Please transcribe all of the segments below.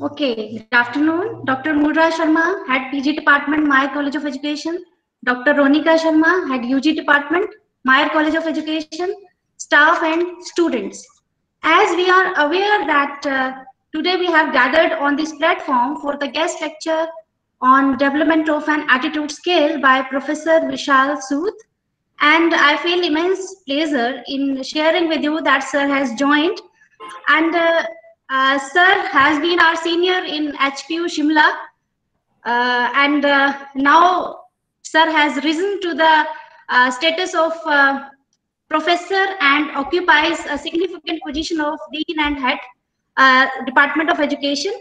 Okay, good afternoon. Dr. Mudra Sharma, Head PG Department, Maya College of Education. Dr. Ronika Sharma, Head UG Department, Maya College of Education, staff and students. As we are aware that uh, today we have gathered on this platform for the guest lecture on development of an attitude scale by Professor Vishal Sood. And I feel immense pleasure in sharing with you that sir has joined. And uh, uh, sir has been our senior in HPU Shimla uh, and uh, now sir has risen to the uh, status of uh, professor and occupies a significant position of Dean and Head uh, Department of Education,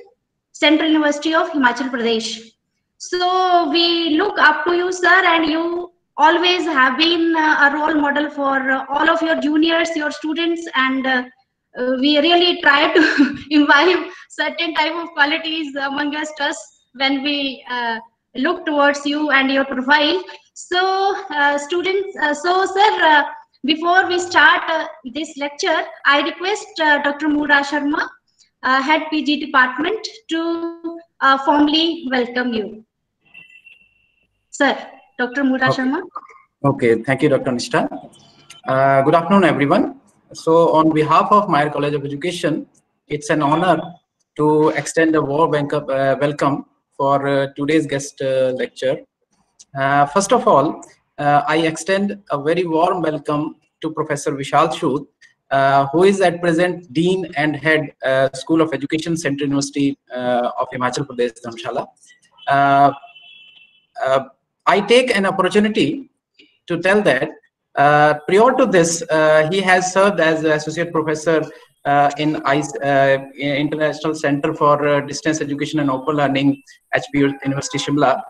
Central University of Himachal Pradesh. So we look up to you sir and you always have been a role model for all of your juniors, your students and uh, we really try to imbibe certain type of qualities among us when we uh, look towards you and your profile. So uh, students, uh, so sir, uh, before we start uh, this lecture, I request Dr. Mura Sharma, head PG department to formally welcome you. Sir, Dr. Mura okay. Sharma. Okay, thank you, Dr. Nishta. good afternoon, everyone. So on behalf of Meyer College of Education, it's an honor to extend a warm uh, welcome for uh, today's guest uh, lecture. first of all, I extend a very warm welcome to Professor Vishal Shud, uh, who is at present Dean and Head uh, School of Education, Central University uh, of Himachal Pradesh, Dharamshala. I take an opportunity to tell that uh, prior to this, uh, he has served as associate professor uh, in ICE, uh, International Center for uh, Distance Education and Open Learning, HBU University Shimla.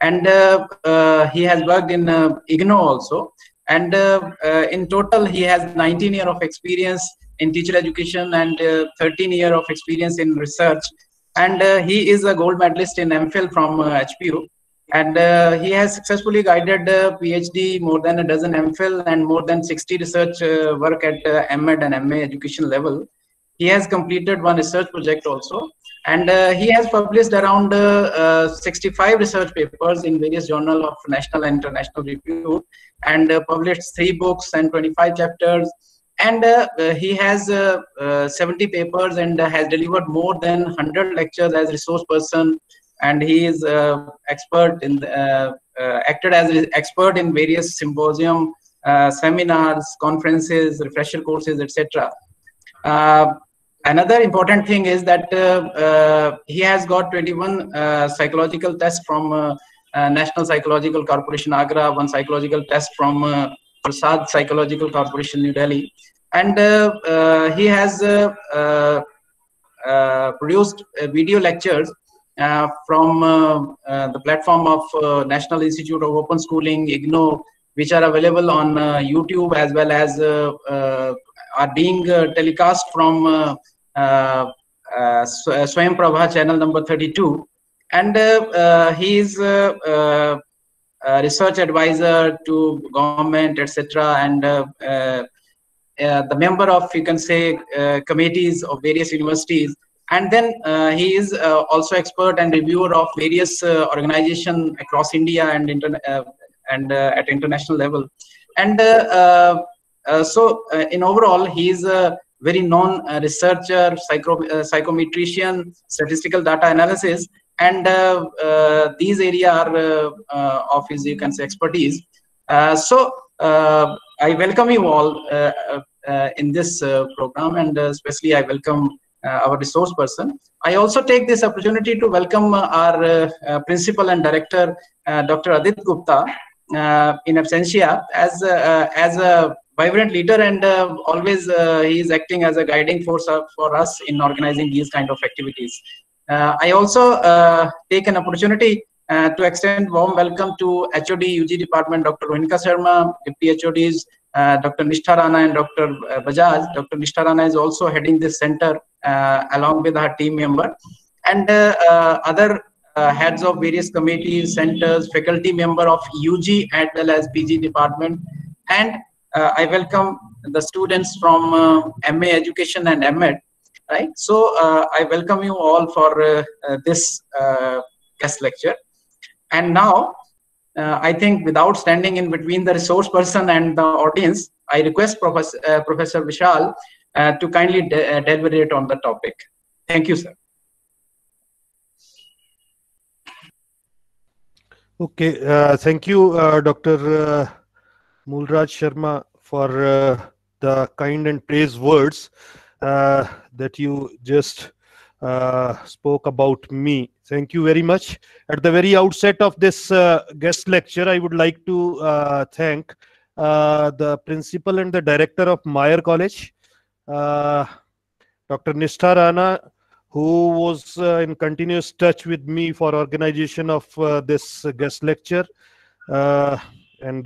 And uh, he has worked in IGNO also. And in total, he has 19 years of experience in teacher education and 13 years of experience in research. And he is a gold medalist in MPhil from HBU and uh, he has successfully guided uh, PhD, more than a dozen MPhil, and more than 60 research uh, work at uh, MED and MA education level. He has completed one research project also, and uh, he has published around uh, uh, 65 research papers in various journal of national and international review, and published three books and 25 chapters. And he has 70 papers and has delivered more than 100 lectures as resource person, and he is uh, expert in uh, uh, acted as an expert in various symposium, uh, seminars, conferences, refresher courses, etc. another important thing is that he has got 21 psychological tests from National Psychological Corporation Agra, one psychological test from Prasad Psychological Corporation New Delhi, and uh, uh, he has uh, produced video lectures uh, from uh, uh, the platform of National Institute of Open Schooling, IGNO, which are available on YouTube as well as are being telecast from uh, Swayam Prabha channel number 32. And uh, uh, he is uh, research advisor to government, etc. And the member of, you can say, committees of various universities and then uh, he is uh, also expert and reviewer of various uh, organization across India and inter- uh, and at international level. And so, in overall, he is a very known researcher, psycho- psychometrician, statistical data analysis, and uh, uh, these areas are uh, of his you can say expertise. so I welcome you all in this program, and especially I welcome uh, our resource person. I also take this opportunity to welcome uh, our uh, principal and director, Dr. Adit Gupta, in absentia as as a vibrant leader and uh, always uh, he is acting as a guiding force for us in organizing these kind of activities. Uh, I also take an opportunity to extend warm welcome to HOD UG department Dr. Rohinka Sharma, Deputy HODs uh, Dr. Nishtarana and Dr. Uh, Bajaj. Dr. Nishtarana is also heading this center uh, along with her team member and other heads of various committees, centers, faculty member of UG as well as PG department. And I welcome the students from MA Education and MED right? So uh, I welcome you all for uh, uh, this guest lecture. And now uh, I think without standing in between the resource person and the audience, I request Professor, uh, Professor Vishal uh, to kindly de uh, deliberate on the topic. Thank you, sir. Okay, uh, thank you, uh, Dr. Mulraj Sharma, for the kind and praise words that you just spoke about me. Thank you very much. At the very outset of this uh, guest lecture, I would like to uh, thank uh, the principal and the director of Meyer College, uh, Dr. Nishtha Rana, who was uh, in continuous touch with me for organization of uh, this guest lecture. and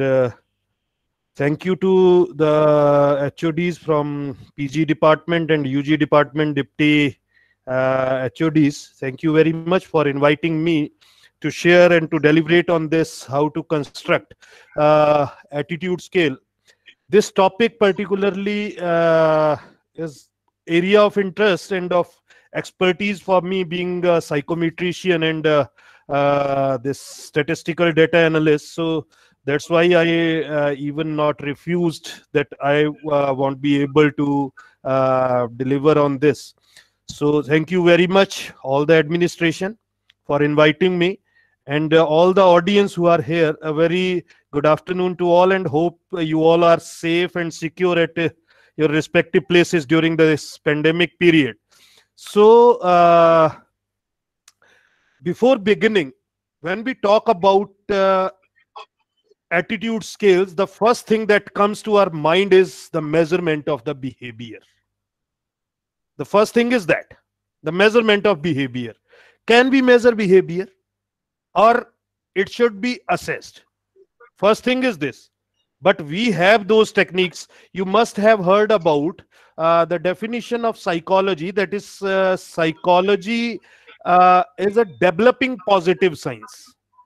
thank you to the HODs from PG department and UG department, Deputy uh, HODs. Thank you very much for inviting me to share and to deliberate on this how to construct uh, attitude scale. This topic particularly uh, is area of interest and of expertise for me being a psychometrician and uh, uh, this statistical data analyst. So that's why I uh, even not refused that I uh, won't be able to uh, deliver on this. So thank you very much, all the administration, for inviting me. And uh, all the audience who are here, a very good afternoon to all and hope you all are safe and secure at uh, your respective places during this pandemic period. So uh, before beginning, when we talk about uh, attitude scales, the first thing that comes to our mind is the measurement of the behavior. The first thing is that the measurement of behavior. Can we measure behavior or it should be assessed? First thing is this. But we have those techniques. You must have heard about uh, the definition of psychology that is, uh, psychology uh, is a developing positive science.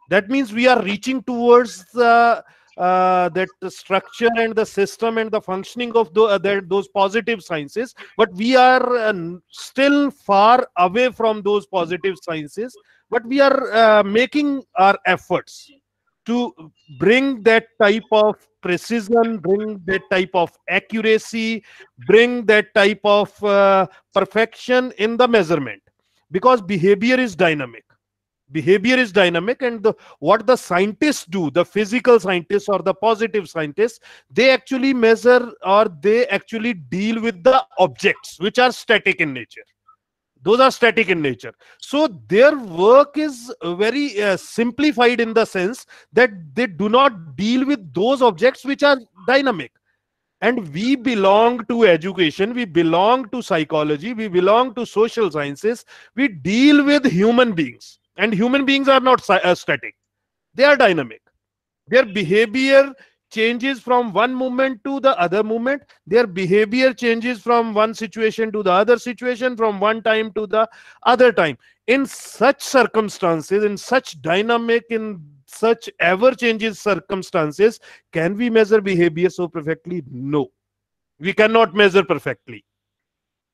That means we are reaching towards the uh, that the structure and the system and the functioning of the, uh, the, those positive sciences but we are uh, still far away from those positive sciences but we are uh, making our efforts to bring that type of precision bring that type of accuracy bring that type of uh, perfection in the measurement because behavior is dynamic behavior is dynamic and the, what the scientists do the physical scientists or the positive scientists they actually measure or they actually deal with the objects which are static in nature those are static in nature so their work is very uh, simplified in the sense that they do not deal with those objects which are dynamic and we belong to education we belong to psychology we belong to social sciences we deal with human beings and human beings are not uh, static, they are dynamic. Their behavior changes from one moment to the other moment their behavior changes from one situation to the other situation from one time to the other time in such circumstances in such dynamic in such ever changes circumstances can we measure behavior so perfectly no we cannot measure perfectly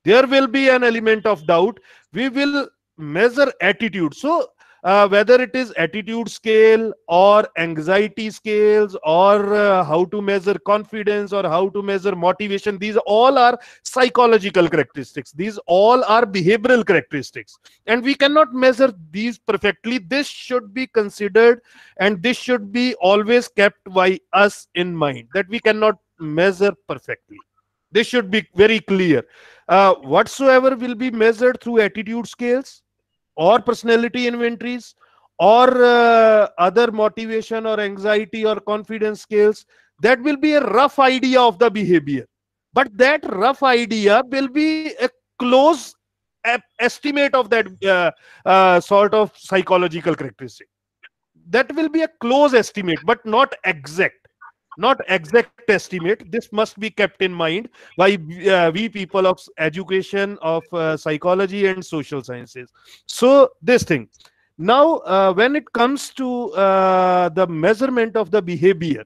there will be an element of doubt we will measure attitude. So uh, whether it is attitude scale or anxiety scales or uh, how to measure confidence or how to measure motivation these all are psychological characteristics these all are behavioral characteristics and we cannot measure these perfectly this should be considered and this should be always kept by us in mind that we cannot measure perfectly this should be very clear uh, whatsoever will be measured through attitude scales or personality inventories or uh, other motivation or anxiety or confidence scales that will be a rough idea of the behavior but that rough idea will be a close estimate of that uh, uh, sort of psychological characteristic that will be a close estimate but not exact not exact estimate this must be kept in mind by uh, we people of education of uh, psychology and social sciences so this thing now uh, when it comes to uh, the measurement of the behavior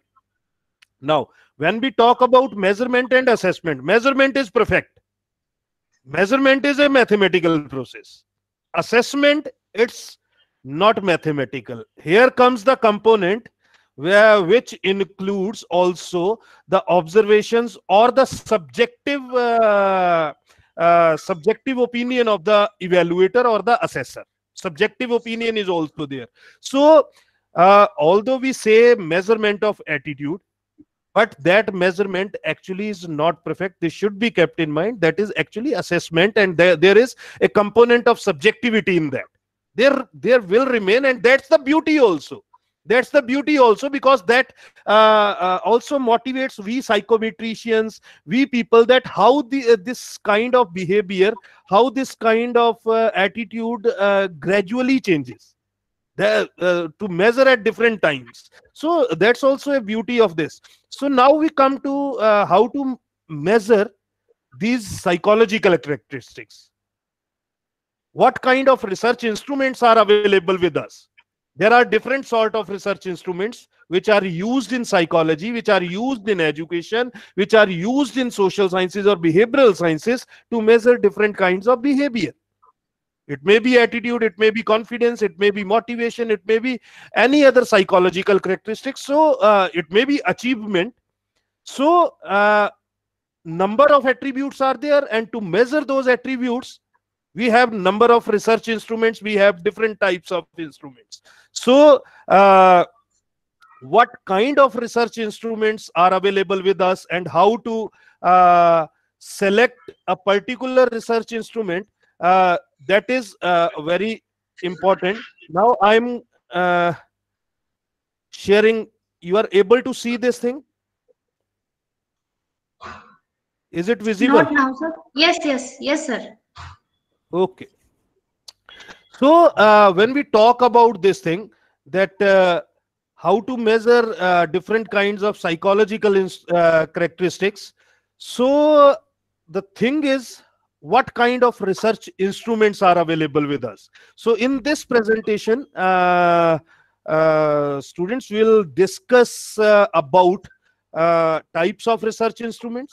now when we talk about measurement and assessment measurement is perfect measurement is a mathematical process assessment it's not mathematical here comes the component where which includes also the observations or the subjective uh, uh, subjective opinion of the evaluator or the assessor subjective opinion is also there so uh, although we say measurement of attitude but that measurement actually is not perfect this should be kept in mind that is actually assessment and there, there is a component of subjectivity in that there there will remain and that's the beauty also that's the beauty also because that uh, uh, also motivates we psychometricians we people that how the uh, this kind of behavior how this kind of uh, attitude uh, gradually changes uh, to measure at different times so that's also a beauty of this so now we come to how to measure these psychological characteristics what kind of research instruments are available with us there are different sort of research instruments which are used in psychology which are used in education which are used in social sciences or behavioral sciences to measure different kinds of behavior it may be attitude it may be confidence it may be motivation it may be any other psychological characteristics so uh, it may be achievement so uh, number of attributes are there and to measure those attributes we have number of research instruments we have different types of instruments so uh, what kind of research instruments are available with us and how to uh, select a particular research instrument uh, that is uh, very important now i'm uh, sharing you are able to see this thing is it visible not now sir yes yes yes sir Okay. So uh, when we talk about this thing that uh, how to measure uh, different kinds of psychological uh, characteristics, so the thing is what kind of research instruments are available with us. So in this presentation, uh, uh, students will discuss about types of research instruments,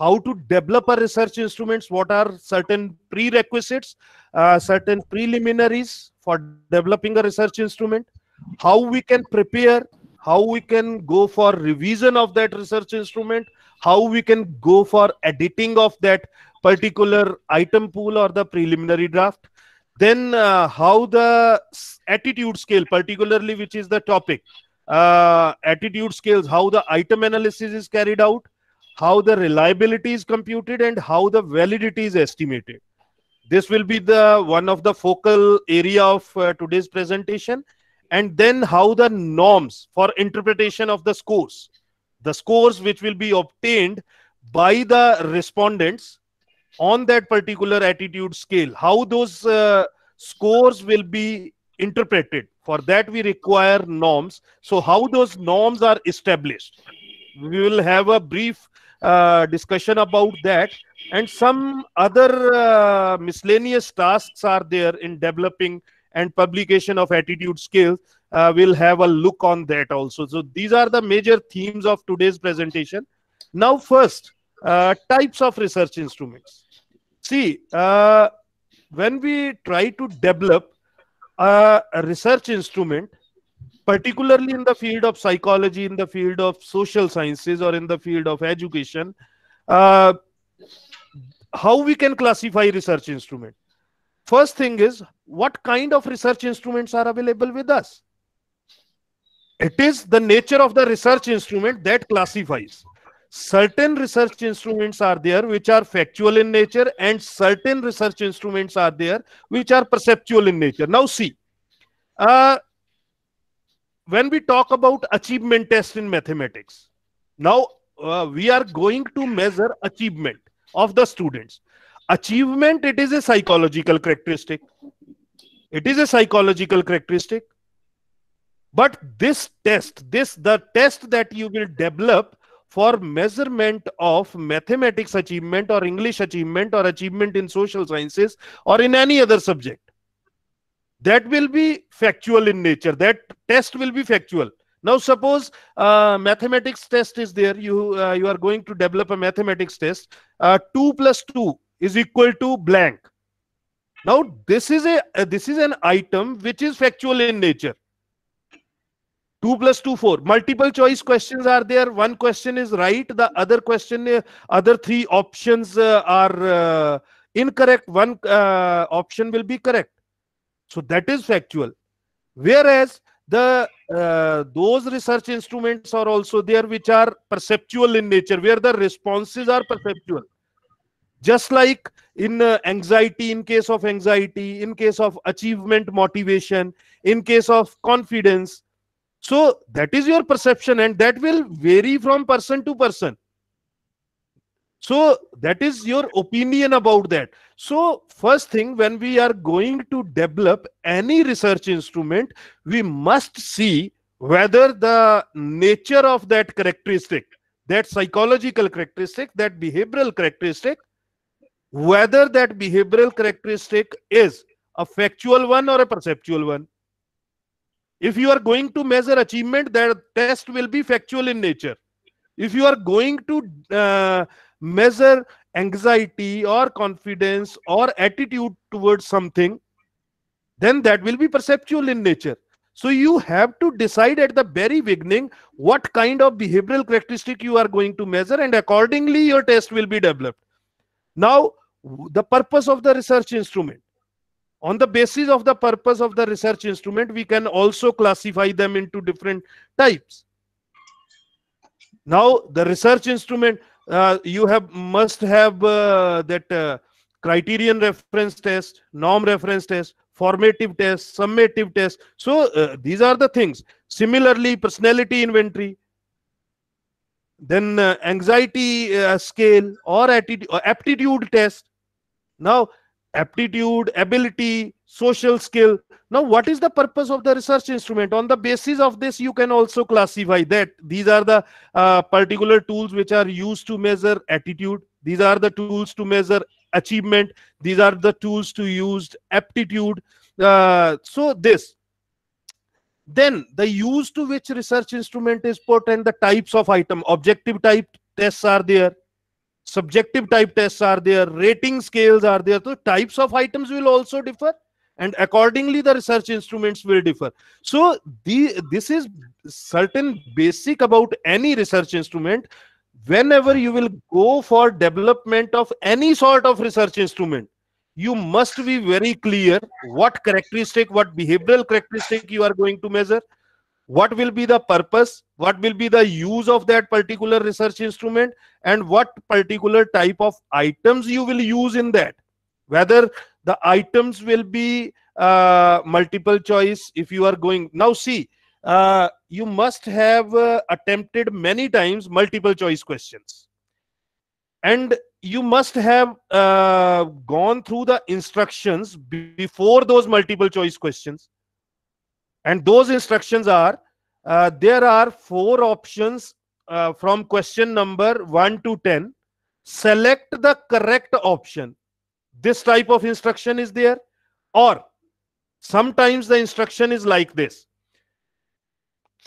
how to develop a research instruments what are certain prerequisites uh, certain preliminaries for developing a research instrument how we can prepare how we can go for revision of that research instrument how we can go for editing of that particular item pool or the preliminary draft then uh, how the attitude scale particularly which is the topic uh, attitude scales how the item analysis is carried out how the reliability is computed and how the validity is estimated this will be the one of the focal area of uh, today's presentation and then how the norms for interpretation of the scores the scores which will be obtained by the respondents on that particular attitude scale how those uh, scores will be interpreted for that we require norms so how those norms are established we will have a brief uh, discussion about that and some other uh, miscellaneous tasks are there in developing and publication of attitude skills uh, we'll have a look on that also so these are the major themes of today's presentation now first uh, types of research instruments see uh, when we try to develop a research instrument particularly in the field of psychology, in the field of social sciences, or in the field of education, uh, how we can classify research instrument? First thing is, what kind of research instruments are available with us? It is the nature of the research instrument that classifies. Certain research instruments are there which are factual in nature and certain research instruments are there which are perceptual in nature. Now see, uh, when we talk about achievement test in mathematics, now uh, we are going to measure achievement of the students. Achievement, it is a psychological characteristic. It is a psychological characteristic. But this test, this the test that you will develop for measurement of mathematics achievement or English achievement or achievement in social sciences or in any other subject that will be factual in nature that test will be factual now suppose uh, mathematics test is there you uh, you are going to develop a mathematics test uh, 2 plus 2 is equal to blank now this is a uh, this is an item which is factual in nature 2 plus 2 4 multiple choice questions are there one question is right the other question uh, other three options uh, are incorrect one option will be correct so that is factual. Whereas the uh, those research instruments are also there which are perceptual in nature, where the responses are perceptual. Just like in uh, anxiety, in case of anxiety, in case of achievement motivation, in case of confidence. So that is your perception and that will vary from person to person so that is your opinion about that so first thing when we are going to develop any research instrument we must see whether the nature of that characteristic that psychological characteristic that behavioral characteristic whether that behavioral characteristic is a factual one or a perceptual one if you are going to measure achievement that test will be factual in nature if you are going to uh, measure anxiety or confidence or attitude towards something then that will be perceptual in nature so you have to decide at the very beginning what kind of behavioral characteristic you are going to measure and accordingly your test will be developed now the purpose of the research instrument on the basis of the purpose of the research instrument we can also classify them into different types now the research instrument uh, you have must have uh, that uh, criterion reference test norm reference test formative test summative test so uh, these are the things similarly personality inventory then uh, anxiety scale or, or aptitude test now aptitude, ability, social skill. Now, what is the purpose of the research instrument? On the basis of this, you can also classify that. These are the uh, particular tools which are used to measure attitude. These are the tools to measure achievement. These are the tools to use aptitude. Uh, so this. Then the use to which research instrument is put and the types of item. Objective type tests are there subjective type tests are there rating scales are there so types of items will also differ and accordingly the research instruments will differ so the, this is certain basic about any research instrument whenever you will go for development of any sort of research instrument you must be very clear what characteristic what behavioral characteristic you are going to measure what will be the purpose what will be the use of that particular research instrument and what particular type of items you will use in that whether the items will be uh, multiple choice if you are going now see uh, you must have uh, attempted many times multiple choice questions and you must have uh, gone through the instructions before those multiple choice questions and those instructions are uh, there are four options uh, from question number 1 to 10 select the correct option this type of instruction is there or sometimes the instruction is like this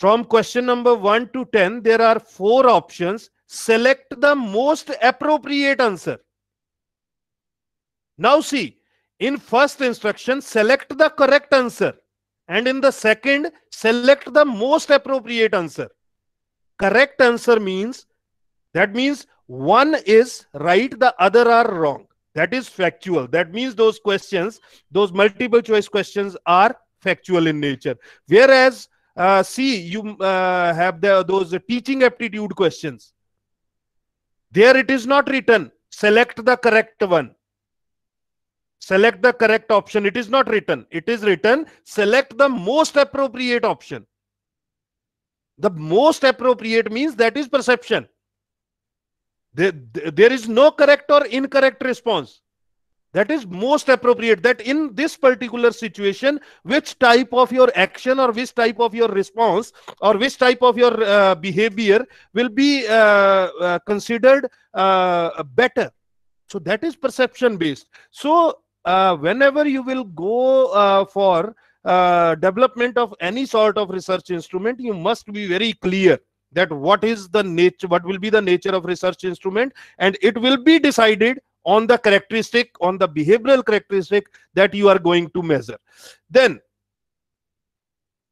from question number 1 to 10 there are four options select the most appropriate answer now see in first instruction select the correct answer and in the second, select the most appropriate answer. Correct answer means that means one is right, the other are wrong. That is factual. That means those questions, those multiple choice questions are factual in nature. Whereas, uh, see, you uh, have the, those teaching aptitude questions. There it is not written. Select the correct one select the correct option it is not written it is written select the most appropriate option the most appropriate means that is perception there, there is no correct or incorrect response that is most appropriate that in this particular situation which type of your action or which type of your response or which type of your uh, behavior will be uh, uh, considered uh, better so that is perception based so uh, whenever you will go uh, for uh, development of any sort of research instrument you must be very clear that what is the nature what will be the nature of research instrument and it will be decided on the characteristic on the behavioral characteristic that you are going to measure then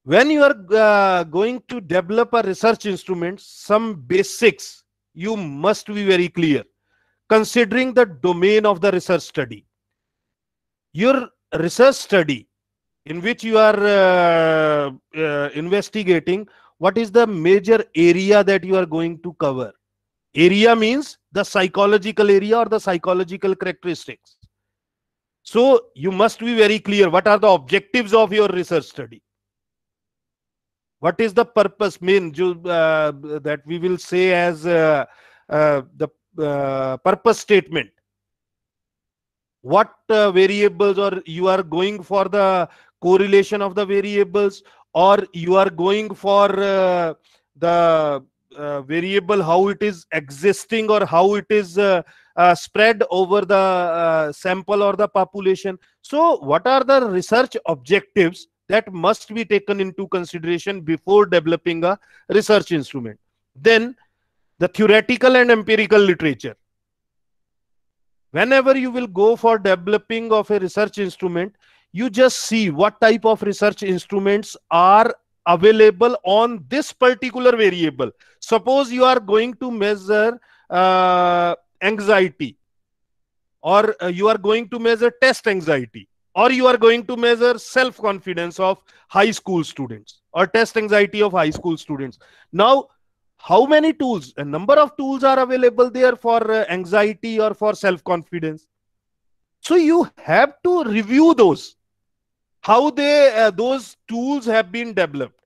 when you are uh, going to develop a research instrument some basics you must be very clear considering the domain of the research study your research study in which you are uh, uh, investigating what is the major area that you are going to cover area means the psychological area or the psychological characteristics so you must be very clear what are the objectives of your research study what is the purpose mean uh, that we will say as uh, uh, the uh, purpose statement what uh, variables or you are going for the correlation of the variables or you are going for uh, the uh, variable how it is existing or how it is uh, uh, spread over the uh, sample or the population so what are the research objectives that must be taken into consideration before developing a research instrument then the theoretical and empirical literature whenever you will go for developing of a research instrument you just see what type of research instruments are available on this particular variable suppose you are going to measure uh, anxiety or uh, you are going to measure test anxiety or you are going to measure self confidence of high school students or test anxiety of high school students now how many tools a number of tools are available there for uh, anxiety or for self confidence so you have to review those how they uh, those tools have been developed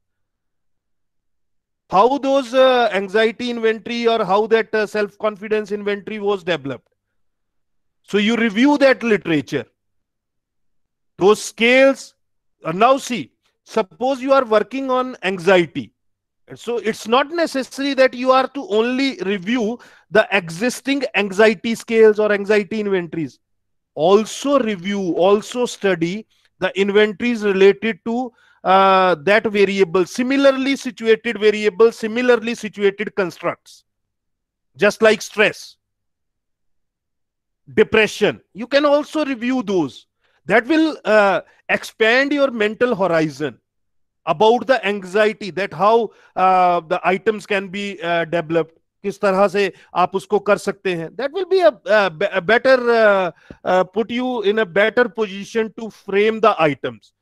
how those uh, anxiety inventory or how that uh, self confidence inventory was developed so you review that literature those scales now see suppose you are working on anxiety so it's not necessary that you are to only review the existing anxiety scales or anxiety inventories. Also review, also study the inventories related to uh, that variable, similarly situated variable, similarly situated constructs, just like stress, depression. You can also review those. That will uh, expand your mental horizon about the anxiety that how uh, the items can be uh, developed किस तरह से आप उसको कर सकते हैं that will be a better put you in a better position to frame the items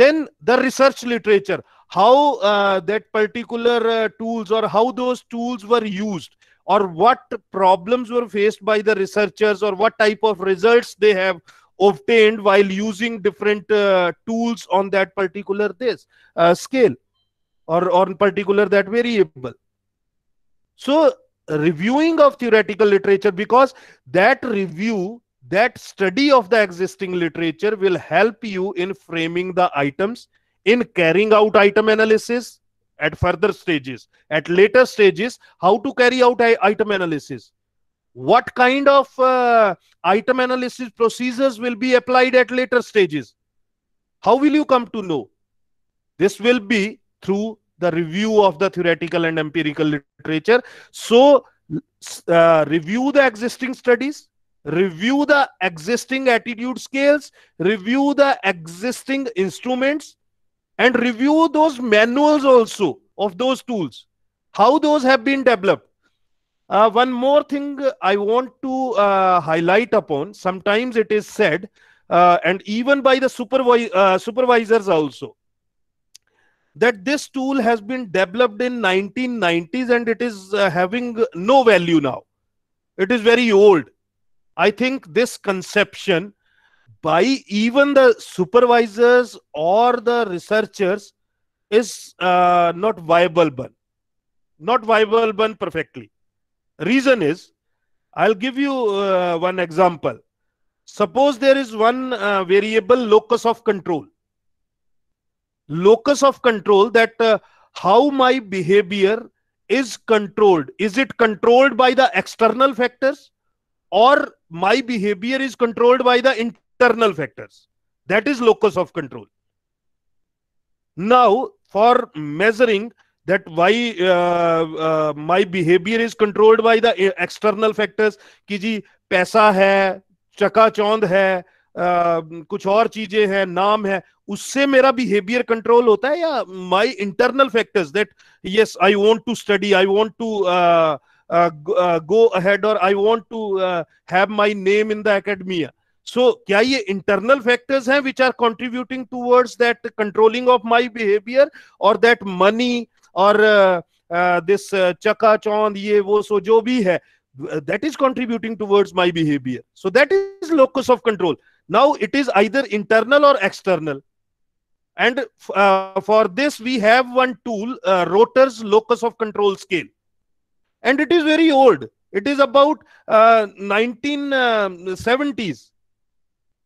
then the research literature how uh, that particular tools or how those tools were used or what problems were faced by the researchers or what type of results they have obtained while using different uh, tools on that particular this uh, scale or on particular that variable so reviewing of theoretical literature because that review that study of the existing literature will help you in framing the items in carrying out item analysis at further stages at later stages how to carry out item analysis what kind of uh, item analysis procedures will be applied at later stages how will you come to know this will be through the review of the theoretical and empirical literature so uh, review the existing studies review the existing attitude scales review the existing instruments and review those manuals also of those tools how those have been developed uh, one more thing I want to uh, highlight upon. Sometimes it is said, uh, and even by the supervi uh, supervisors also, that this tool has been developed in 1990s and it is uh, having no value now. It is very old. I think this conception by even the supervisors or the researchers is uh, not viable, but not viable, but perfectly Reason is, I'll give you uh, one example. Suppose there is one uh, variable locus of control. Locus of control that uh, how my behavior is controlled. Is it controlled by the external factors or my behavior is controlled by the internal factors? That is locus of control. Now, for measuring that why uh, uh, my behavior is controlled by the e, external factors कि जी पैसा है चकाचौंध है Uh, कुछ और चीजें हैं नाम है उससे मेरा बिहेवियर कंट्रोल होता है या my internal factors that yes I want to study I want to go ahead और I want to have my name in the academia so क्या ये इंटरनल फैक्टर्स हैं which are contributing towards that controlling of my behaviour और that money Or this चका चौंद ये वो सो जो भी that is contributing towards my behavior so that is locus of control now it is either internal or external and uh, for this we have one tool uh, rotor's locus of control scale and it is very old it is about 1970s uh, uh,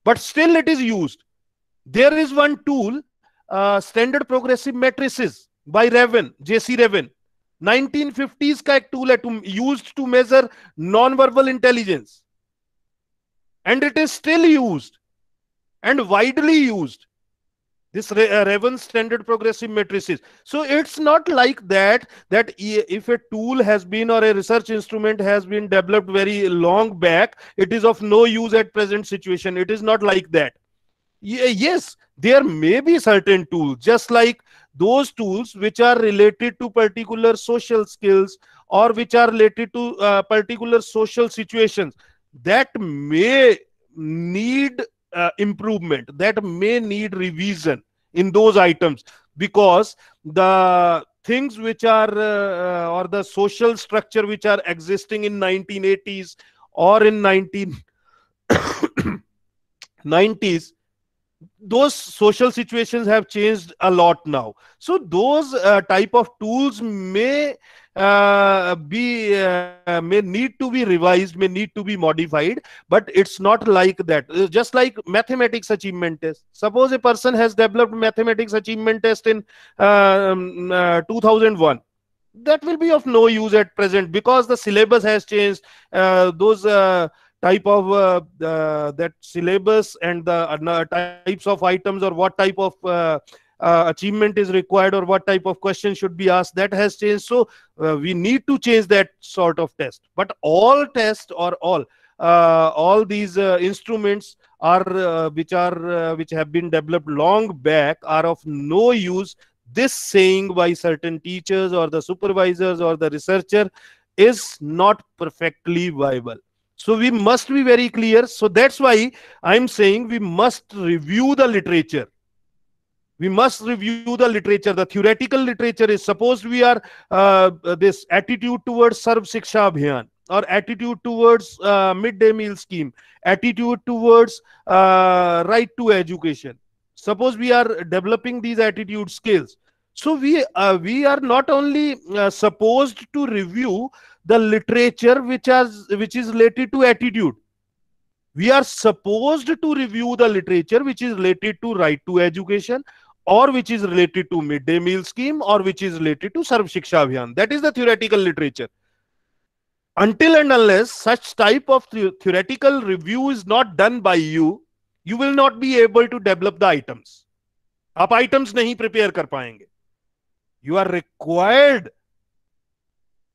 but still it is used there is one tool standard progressive matrices by Revin, J.C. Revin. 1950s का tool tool used to measure to measure non verbal intelligence and it is still used. And this Raven uh, standard progressive matrices. So it's not like that, that if a tool has been or a research instrument has been developed very long back, it is of no use at present situation. It is not like that yes there may be certain tools just like those tools which are related to particular social skills or which are related to uh, particular social situations that may need uh, improvement that may need revision in those items because the things which are uh, uh or the social structure which are existing in 1980s or in 1990s those social situations have changed a lot now so those uh, type of tools may uh, be uh, may need to be revised may need to be modified but it's not like that it's uh, just like mathematics achievement test suppose a person has developed mathematics achievement test in um, uh, 2001 that will be of no use at present because the syllabus has changed uh, those type of uh, that syllabus and the uh, types of items or what type of uh, uh, achievement is required or what type of question should be asked that has changed so we need to change that sort of test but all tests or all all these instruments are which are which have been developed long back are of no use this saying by certain teachers or the supervisors or the researcher is not perfectly viable so we must be very clear. So that's why I'm saying we must review the literature. We must review the literature. The theoretical literature is suppose we are uh, this attitude towards Sarv Siksha Abhiyan or attitude towards uh, midday meal scheme, attitude towards uh, right to education. Suppose we are developing these attitude skills. So we uh, we are not only uh, supposed to review the literature which has which is related to attitude we are supposed to review the literature which is related to right to education or which is related to midday meal scheme or which is related to Sarv Shiksha Abhiyan. That is the theoretical literature. Until and unless such type of theoretical review is not done by you, you will not be able to develop the items. Up items नहीं prepare कर पाएंगे You are required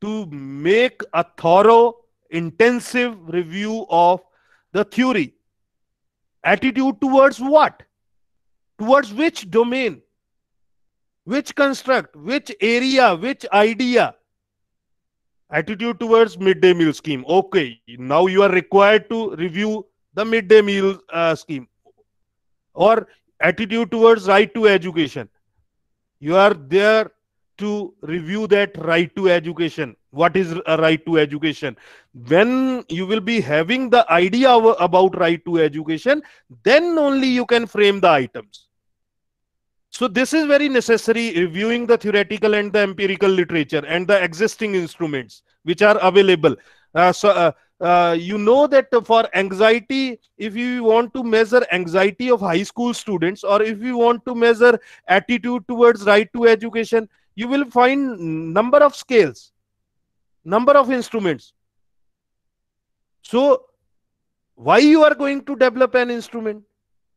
to make a thorough, intensive review of the theory. Attitude towards what? Towards which domain? Which construct? Which area? Which idea? Attitude towards midday meal scheme. Okay, now you are required to review the midday meal uh, scheme. Or attitude towards right to education. You are there to review that right to education what is a right to education when you will be having the idea about right to education then only you can frame the items so this is very necessary reviewing the theoretical and the empirical literature and the existing instruments which are available uh, so uh, uh, you know that for anxiety if you want to measure anxiety of high school students or if you want to measure attitude towards right to education you will find number of scales, number of instruments. So why you are going to develop an instrument?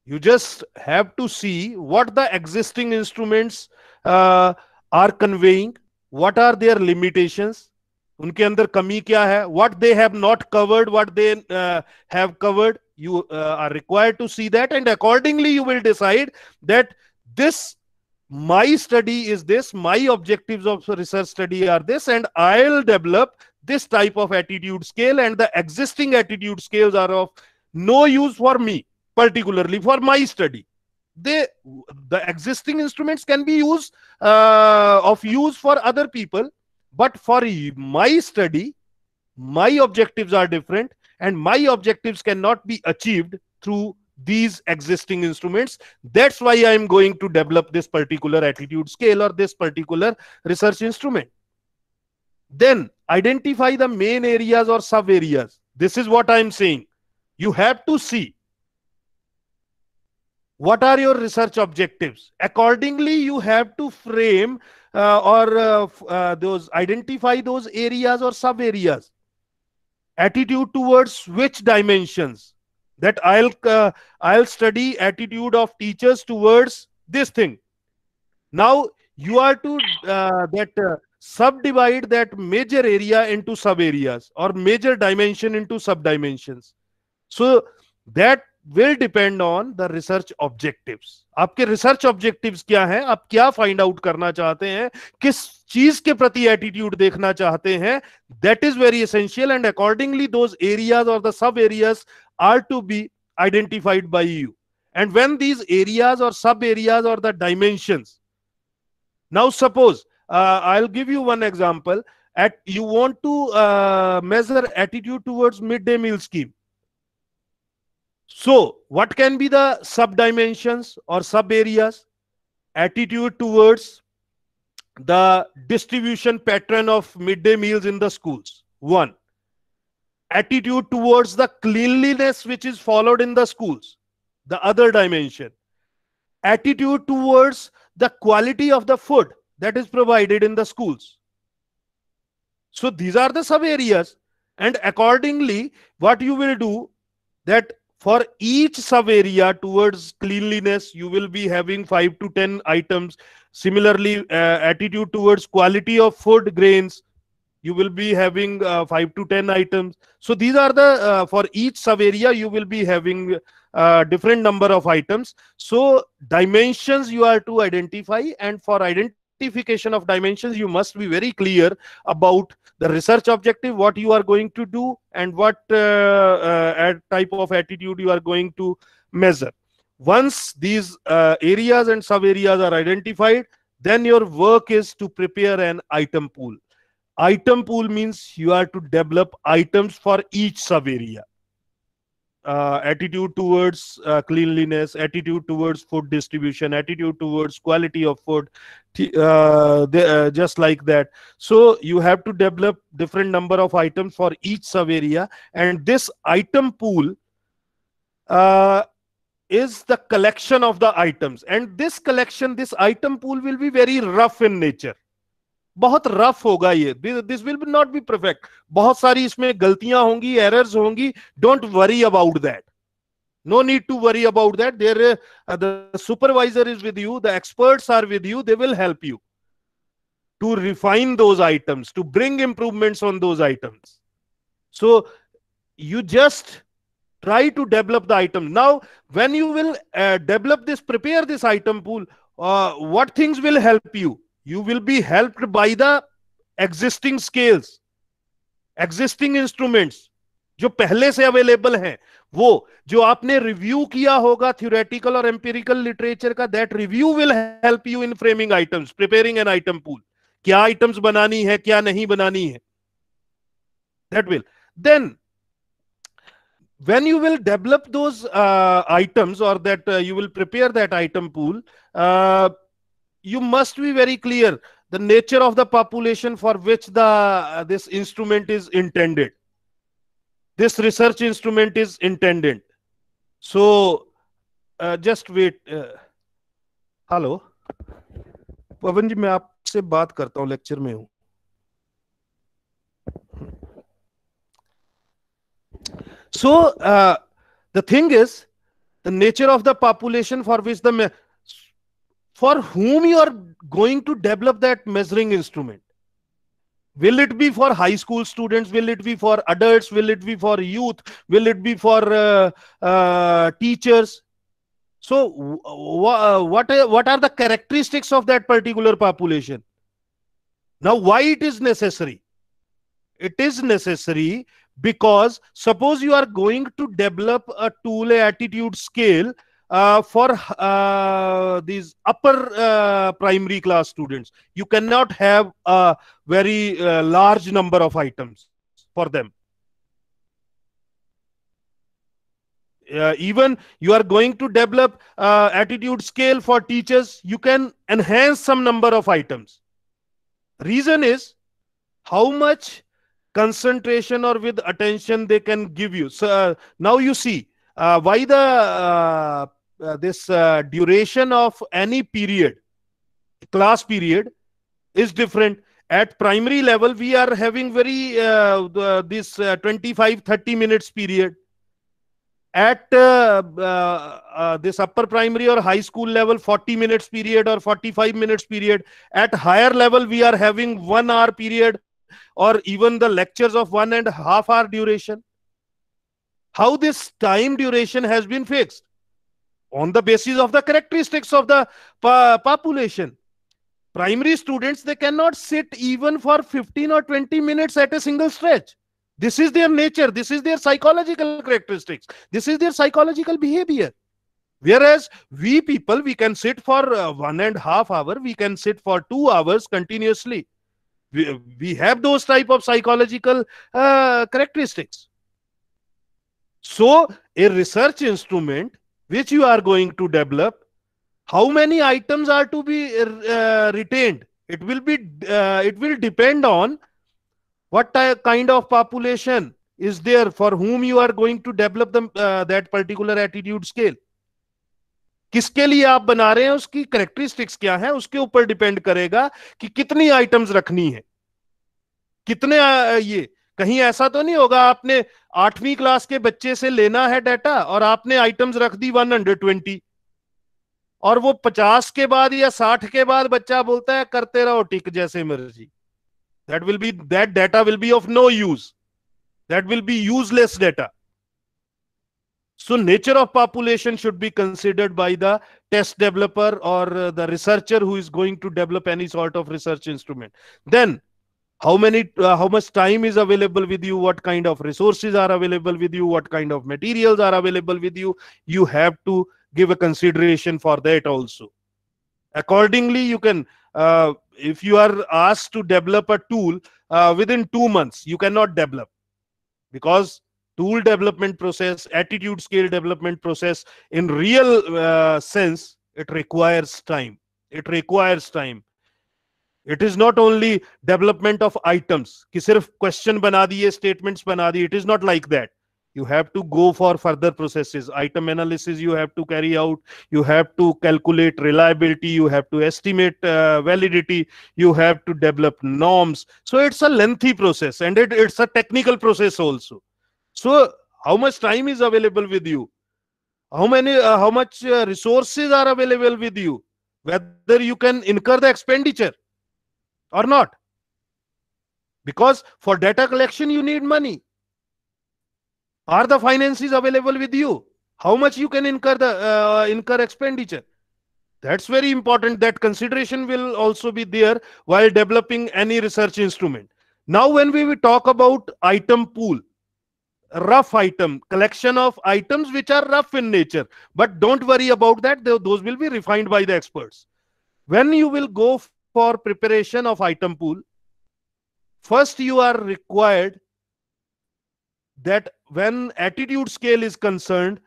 You just have to see what the existing instruments uh, are conveying, what are their limitations, उनके अंदर कमी क्या है what they have not covered, what they uh, have covered. You uh, are required to see that and accordingly you will decide that this my study is this my objectives of research study are this and i'll develop this type of attitude scale and the existing attitude scales are of no use for me particularly for my study they the existing instruments can be used uh, of use for other people but for my study my objectives are different and my objectives cannot be achieved through these existing instruments that's why i am going to develop this particular attitude scale or this particular research instrument then identify the main areas or sub areas this is what i am saying you have to see what are your research objectives accordingly you have to frame uh, or uh, uh, those identify those areas or sub areas attitude towards which dimensions that i'll uh, i'll study attitude of teachers towards this thing now you are to uh, that uh, subdivide that major area into sub areas or major dimension into sub dimensions so that will depend on the research objectives आपके research objectives क्या हैं आप क्या find out करना चाहते हैं किस चीज के प्रति एटीट्यूड देखना चाहते हैं that is very essential and accordingly those areas और द सब areas are to be identified by you. And when these areas or sub areas or the dimensions, now suppose uh, I'll give you one example. At you want to uh, measure attitude towards midday meal scheme. So what can be the sub dimensions or sub areas? Attitude towards the distribution pattern of midday meals in the schools. One attitude towards the cleanliness which is followed in the schools, the other dimension. Attitude towards the quality of the food that is provided in the schools. So these are the sub areas and accordingly what you will do that for each sub area towards cleanliness you will be having 5 to 10 items similarly uh, attitude towards quality of food grains you will be having uh, 5 to 10 items so these are the uh, for each sub area you will be having uh, different number of items so dimensions you are to identify and for identification of dimensions you must be very clear about the research objective what you are going to do and what uh, uh, type of attitude you are going to measure once these uh, areas and sub areas are identified then your work is to prepare an item pool item pool means you are to develop items for each sub area uh, attitude towards uh, cleanliness attitude towards food distribution attitude towards quality of food uh, uh, just like that so you have to develop different number of items for each sub area and this item pool uh, is the collection of the items and this collection this item pool will be very rough in nature बहुत rough होगा ये this will not be perfect बहुत सारी इसमें गलतियां होंगी errors होंगी don't worry about that no need to worry about that there uh, the supervisor is with you the experts are with you they will help you to refine those items to bring improvements on those items so you just try to develop the item now when you will uh, develop this prepare this item pool uh, what things will help you you will be helped by the existing scales existing instruments जो पहले से available हैं वो जो आपने review किया होगा theoretical और एम्पिरिकल लिटरेचर का that review will help you in framing items preparing an item pool क्या आइटम्स बनानी है क्या नहीं बनानी है that will then when you will develop those uh, items or that uh, you will prepare that item pool uh, you must be very clear the nature of the population for which the uh, this instrument is intended this research instrument is intended so uh, just wait hello Pavan ji मैं आपसे बात करता हूं lecture में हूं so uh, the thing is the nature of the population for which the for whom you are going to develop that measuring instrument will it be for high school students will it be for adults will it be for youth will it be for uh, uh, teachers so what what are the characteristics of that particular population now why it is necessary it is necessary because suppose you are going to develop a tool a attitude scale uh, for uh, these upper uh, primary class students. You cannot have a very large number of items for them. Uh, even you are going to develop uh, attitude scale for teachers you can enhance some number of items reason is how much concentration or with attention they can give you so uh, now you see why the uh, this uh, duration of any period class period is different at primary level we are having very uh, the, this uh, 25 30 minutes period at uh, this upper primary or high school level 40 minutes period or 45 minutes period at higher level we are having 1 hour period or even the lectures of one and half hour duration how this time duration has been fixed on the basis of the characteristics of the population. Primary students, they cannot sit even for 15 or 20 minutes at a single stretch. This is their nature. This is their psychological characteristics. This is their psychological behavior. Whereas we people, we can sit for uh, one and half hour. We can sit for two hours continuously. We, we have those type of psychological uh, characteristics. So a research instrument which you are going to develop how many items are to be uh, retained it will be uh, it will depend on what kind of population is there for whom you are going to develop the, uh, that particular attitude scale किसके लिए आप बना रहे हैं उसकी characteristics क्या है उसके ऊपर डिपेंड करेगा कि कितनी आइटम्स रखनी है कितने ये कहीं ऐसा तो नहीं होगा आपने आठवीं क्लास के बच्चे से लेना है डाटा और आपने आइटम्स रख दी वन हंड्रेड ट्वेंटी और वो पचास के बाद या साठ के बाद बच्चा बोलता है करते रहो टिक जैसे मर्जी that will be that data will be of no use that will be useless data so nature of population should be considered by the test developer और the researcher who is going to develop any sort of research instrument then how many uh, how much time is available with you what kind of resources are available with you what kind of materials are available with you you have to give a consideration for that also accordingly you can uh, if you are asked to develop a tool uh, within 2 months you cannot develop because tool development process attitude scale development process in real uh, sense it requires time it requires time it is not only development of items. Items question banadiya, statements banadiya. It is not like that. you have to go for further processes item analysis you have to carry out you have to calculate reliability you have to estimate uh, validity you have to develop norms so it's a lengthy process and it, it's a technical process also so how much time is available with you how many uh, how much uh, resources are available with you whether you can incur the expenditure or not because for data collection you need money are the finances available with you how much you can incur the uh, incur expenditure that's very important that consideration will also be there while developing any research instrument now when we talk about item pool rough item collection of items which are rough in nature but don't worry about that those will be refined by the experts when you will go for preparation of item pool, first you are required that when attitude scale is concerned,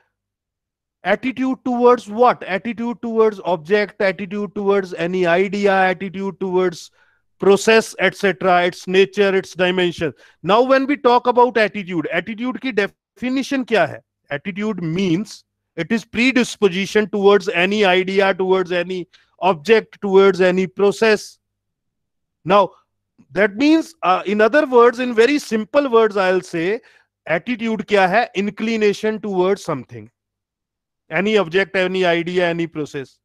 attitude towards what? Attitude towards object, attitude towards any idea, attitude towards process, etc., its nature, its dimension. Now, when we talk about attitude, attitude ki definition kya hai? Attitude means it is predisposition towards any idea, towards any object towards any process. Now, that means, uh, in other words, in very simple words, I'll say, attitude kya hai? Inclination towards something. Any object, any idea, any process.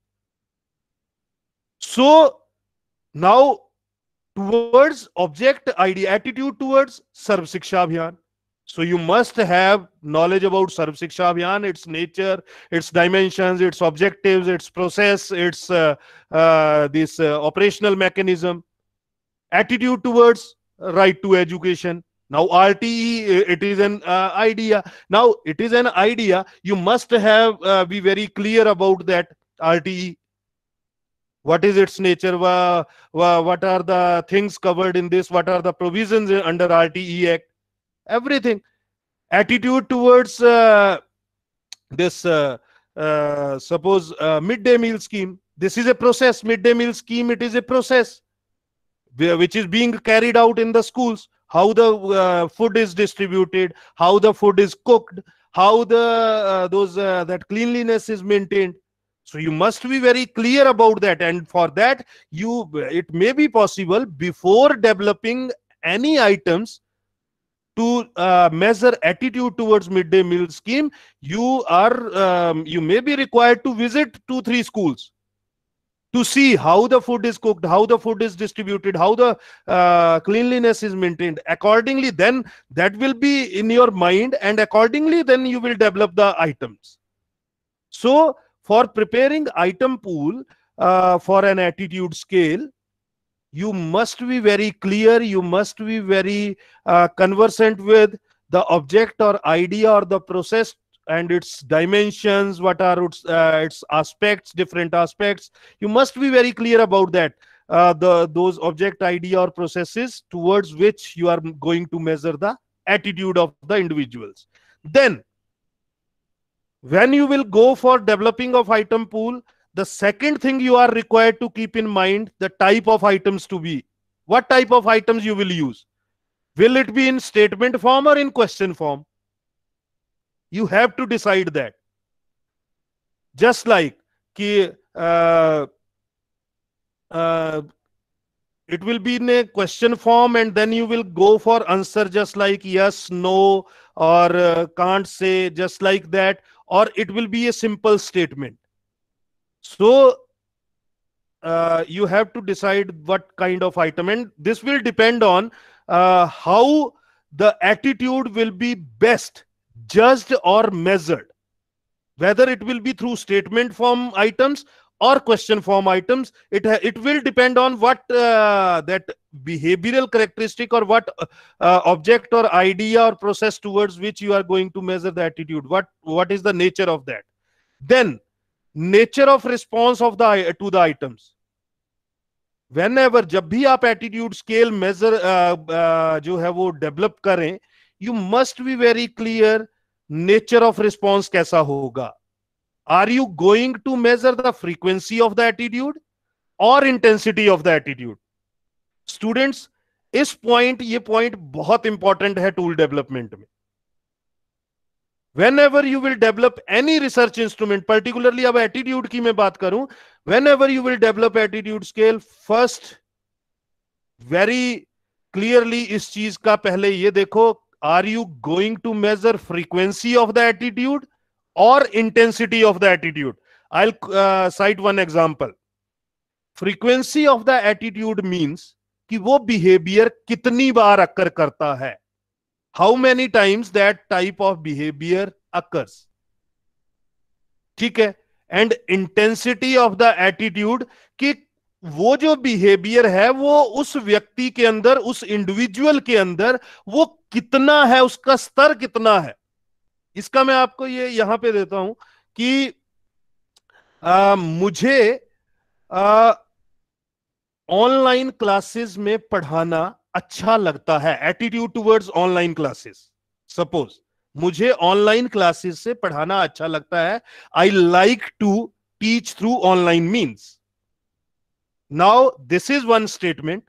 So, now, towards object, idea, attitude towards Sarv Shiksha Abhiyan. So you must have knowledge about Sarv Shiksha Abhiyan, its nature, its dimensions, its objectives, its process, its uh, uh, this uh, operational mechanism, attitude towards right to education. Now RTE, uh, it is an uh, idea. Now it is an idea. You must have uh, be very clear about that RTE. What is its nature? What are the things covered in this? What are the provisions under RTE Act? everything attitude towards uh, this uh, uh, suppose uh, midday meal scheme this is a process midday meal scheme it is a process which is being carried out in the schools how the uh, food is distributed how the food is cooked how the uh, those that cleanliness is maintained so you must be very clear about that and for that you it may be possible before developing any items to uh, measure attitude towards midday meal scheme you are um, you may be required to visit two three schools to see how the food is cooked how the food is distributed how the uh, cleanliness is maintained accordingly then that will be in your mind and accordingly then you will develop the items so for preparing item pool uh, for an attitude scale you must be very clear you must be very uh, conversant with the object or idea or the process and its dimensions what are its, uh, its aspects different aspects you must be very clear about that uh, the those object idea or processes towards which you are going to measure the attitude of the individuals then when you will go for developing of item pool the second thing you are required to keep in mind the type of items to be. What type of items you will use? Will it be in statement form or in question form? You have to decide that. Just like ki, uh, uh, it will be in a question form and then you will go for answer just like yes, no or uh, can't say just like that or it will be a simple statement so uh, you have to decide what kind of item and this will depend on uh, how the attitude will be best judged or measured whether it will be through statement form items or question form items it it will depend on what uh, that behavioral characteristic or what uh, object or idea or process towards which you are going to measure the attitude what what is the nature of that then nature of response of the to the items whenever जब भी आप attitude scale major जो है वो develop करें you must be very clear nature of response कैसा होगा are you going to measure the frequency of the attitude और intensity of the attitude students इस पॉइंट ये पॉइंट बहुत इंपॉर्टेंट है टूल डेवलपमेंट में whenever you will develop any research instrument particularly अब attitude की मैं बात करूं whenever you will develop attitude scale first very clearly इस चीज का पहले ये देखो are you going to measure frequency of the attitude और intensity of the attitude I cite one example frequency of the attitude means कि वो behaviour कितनी बार अक्कर करता है how many times that type of behaviour occurs ठीक है and intensity of the attitude कि वो जो बिहेवियर है वो उस व्यक्ति के अंदर उस इंडिविजुअल के अंदर वो कितना है उसका स्तर कितना है इसका मैं आपको ये यहां पे देता हूं कि आ, मुझे ऑनलाइन क्लासेस में पढ़ाना अच्छा लगता है attitude towards online classes suppose मुझे ऑनलाइन क्लासेस से पढ़ाना अच्छा लगता है I like to teach through online means now this is one statement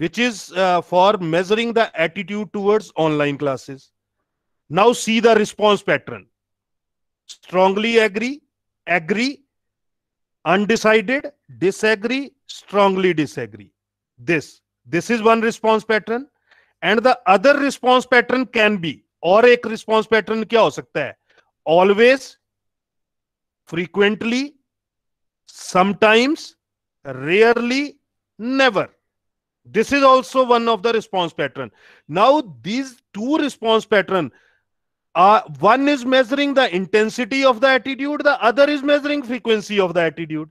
which is for measuring the attitude towards online classes now see the response pattern strongly agree agree undecided disagree strongly disagree this This is one response pattern. And the other response pattern can be Or a response pattern क्या हो Always, frequently, sometimes, rarely, never. This is also one of the response pattern. Now these two response pattern uh, one is measuring the intensity of the attitude, the other is measuring frequency of the attitude.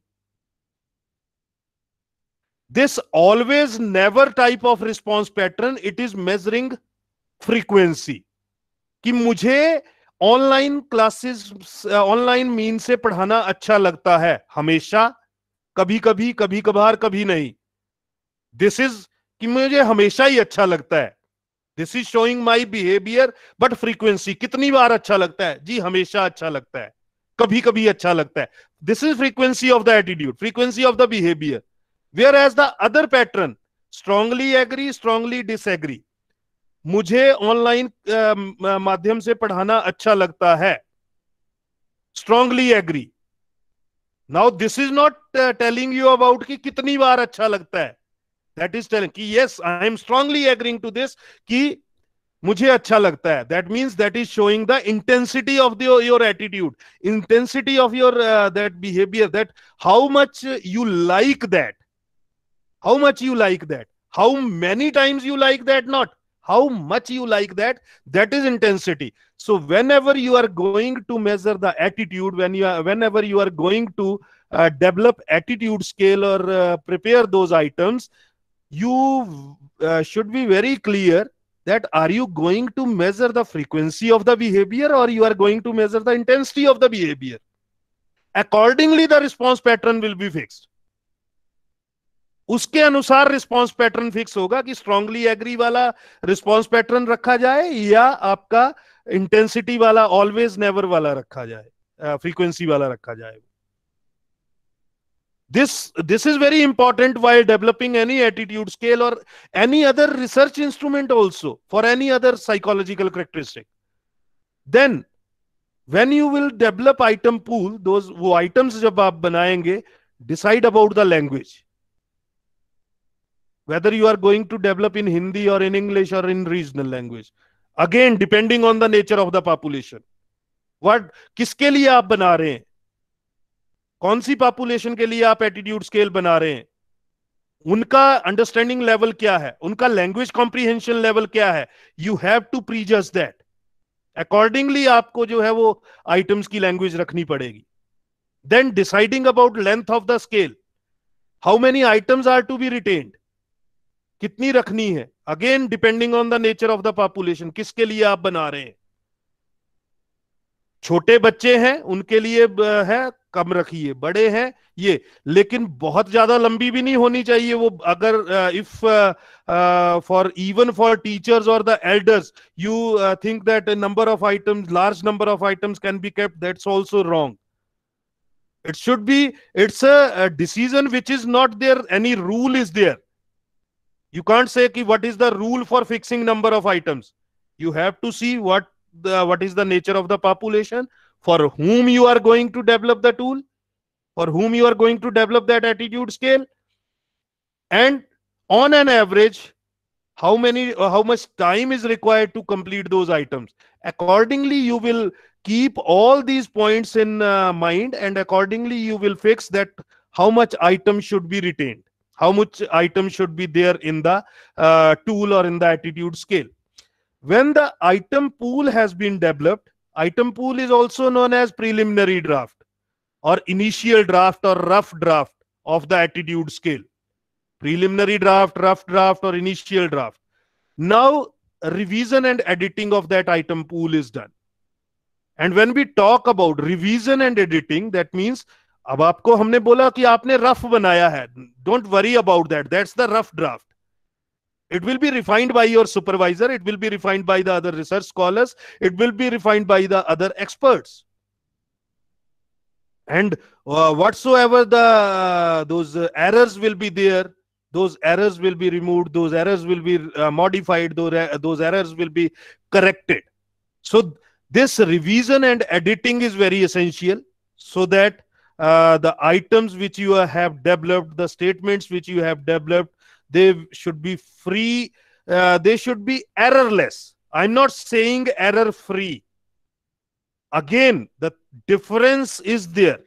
this always never type of response pattern it is measuring frequency कि मुझे online classes online mean से पढ़ाना अच्छा लगता है हमेशा कभी कभी कभी कभार कभी नहीं दिस इज कि मुझे हमेशा ही अच्छा लगता है this is showing my behaviour but frequency कितनी बार अच्छा लगता है जी हमेशा अच्छा लगता है कभी कभी अच्छा लगता है this is frequency of the attitude frequency of the behaviour as the other pattern strongly agree strongly disagree मुझे ऑनलाइन uh, माध्यम से पढ़ाना अच्छा लगता है strongly agree now this is not telling you about कि कितनी बार अच्छा लगता है दैट इज टेलिंग कि yes I am strongly agreeing to this कि मुझे अच्छा लगता है that means that is showing the intensity of your attitude intensity of your that behaviour that how much you like that how much you like that how many times you like that not how much you like that that is intensity so whenever you are going to measure the attitude when you are whenever you are going to uh, develop attitude scale or uh, prepare those items you uh, should be very clear that are you going to measure the frequency of the behavior or you are going to measure the intensity of the behavior accordingly the response pattern will be fixed उसके अनुसार response pattern fix होगा कि strongly agree वाला response pattern रखा जाए या आपका intensity वाला ऑलवेज नेवर वाला रखा जाए फ्रीक्वेंसी वाला रखा जाए this this is very important why developing any attitude scale और any other research instrument also for any other psychological characteristic then when you will develop item pool वो items जब आप बनाएंगे decide about the language whether you are going to develop in Hindi or in English or in regional language. Again, depending on the nature of the population. What किसके लिए आप बना रहे हैं कौन सी पॉपुलेशन के लिए आप एटीट्यूड स्केल बना रहे हैं उनका अंडरस्टैंडिंग लेवल क्या है उनका लैंग्वेज कॉम्प्रीहेंशन लेवल क्या है you have to presume that accordingly आपको जो है वो आइटम्स की लैंग्वेज रखनी पड़ेगी then deciding about length of the scale how many items are to be retained कितनी रखनी है again depending on the nature of the population किसके लिए आप बना रहे हैं छोटे बच्चे हैं उनके लिए है कम रखिए बड़े हैं ये लेकिन बहुत ज्यादा लंबी भी नहीं होनी चाहिए वो अगर if for even for teachers और the elders you think that number of items large number of items can be kept that's also wrong it should be it's a decision decision is not there any rule is there you can't say ki what is the rule for fixing number of items you have to see what the, what is the nature of the population for whom you are going to develop the tool for whom you are going to develop that attitude scale and on an average how many how much time is required to complete those items accordingly you will keep all these points in uh, mind and accordingly you will fix that how much item should be retained how much item should be there in the uh, tool or in the attitude scale when the item pool has been developed item pool is also known as preliminary draft or initial draft or rough draft of the attitude scale preliminary draft rough draft or initial draft now revision and editing of that item pool is done and when we talk about revision and editing that means अब आपको हमने बोला कि आपने rough बनाया है don't worry about that that's the rough draft it will be refined by your supervisor it will be refined by the other research scholars it will be refined by the other experts and uh, whatsoever the uh, those uh, errors will be there those errors will be removed those errors will be modified those errors will be corrected so this revision and editing is very essential so that uh, the items which you have developed, the statements which you have developed, they should be free. Uh, they should be errorless. I'm not saying error free. Again, the difference is there.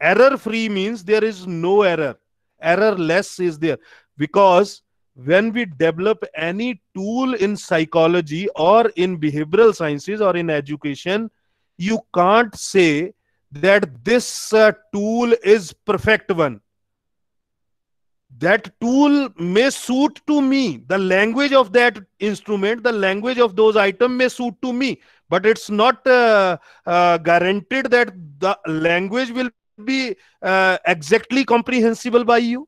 Error free means there is no error. Error less is there because when we develop any tool in psychology or in behavioral sciences or in education, you can't say that this uh, tool is perfect one that tool may suit to me the language of that instrument the language of those items may suit to me but it's not uh, uh, guaranteed that the language will be uh, exactly comprehensible by you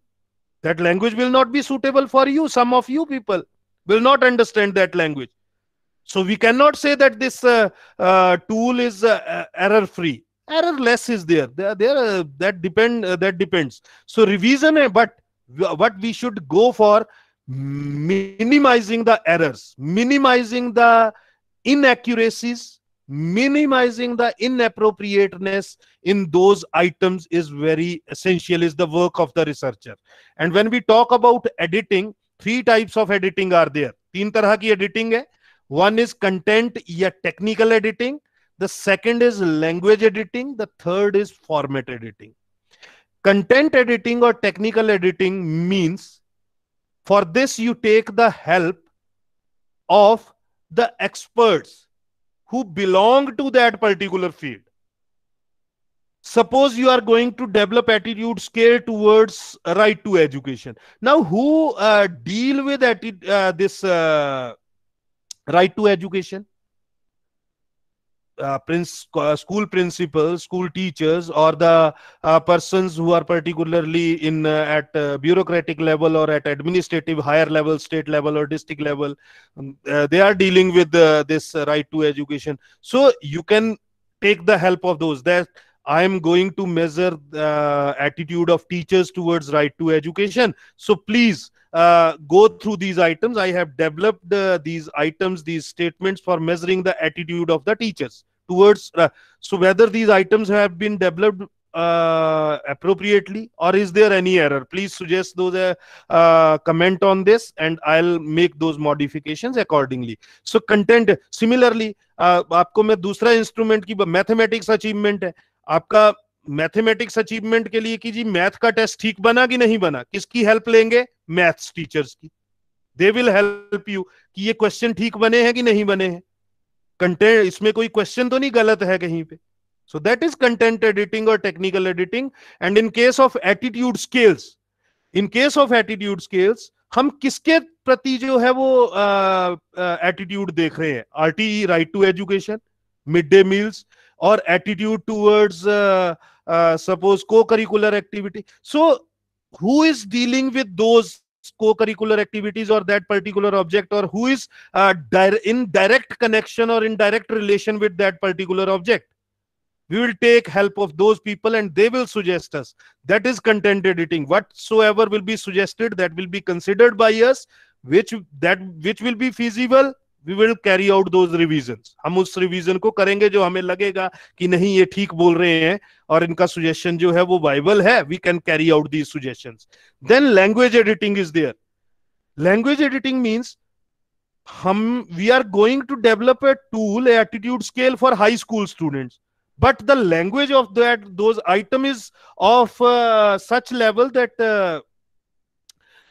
that language will not be suitable for you some of you people will not understand that language so we cannot say that this uh, uh, tool is uh, error free Error less is there there, there uh, that depend uh, that depends so revision eh, but what we should go for minimizing the errors minimizing the inaccuracies minimizing the inappropriateness in those items is very essential is the work of the researcher and when we talk about editing three types of editing are there teen tarah editing one is content technical editing the second is language editing. The third is format editing. Content editing or technical editing means for this you take the help of the experts who belong to that particular field. Suppose you are going to develop attitude scale towards right to education. Now, who uh, deal with atti- uh, this uh, right to education? uh, prince, uh, school principals, school teachers, or the uh, persons who are particularly in uh, at uh, bureaucratic level or at administrative higher level, state level or district level, um, uh, they are dealing with this right to education. So you can take the help of those. That I am going to measure the attitude of teachers towards right to education. So please uh, go through these items. I have developed uh, these items, these statements for measuring the attitude of the teachers towards. Uh, so whether these items have been developed uh, appropriately or is there any error? Please suggest those uh, comment on this and I'll make those modifications accordingly. So content similarly आपको मैं दूसरा instrument की mathematics achievement है आपका mathematics achievement के लिए कि जी math का टेस्ट ठीक बना कि नहीं बना किसकी हेल्प लेंगे मैथ्स टीचर्स की दे विल हेल्प यू कि ये क्वेश्चन ठीक बने हैं कि नहीं बने हैं कंटेंट इसमें कोई क्वेश्चन तो नहीं गलत है कहीं पे so that is content editing और technical editing and in case of attitude scales in case of attitude scales हम किसके प्रति जो है वो एटीट्यूड uh, uh, देख रहे हैं RTE right to education mid day meals और attitude towards uh, uh, suppose co-curricular activity so who is dealing with those co-curricular activities or that particular object or who is uh, di in direct connection or in direct relation with that particular object we will take help of those people and they will suggest us that is content editing whatsoever will be suggested that will be considered by us which that which will be feasible we will carry out those revision हम उस revision को करेंगे जो हमें लगेगा कि नहीं ये ठीक बोल रहे हैं और इनका सुजेशन जो है वो बाइबल है we can carry out these suggestion then language editing is there language editing means हम we are going to develop a tool attitude scale for high school students but the language of that those item is of such level that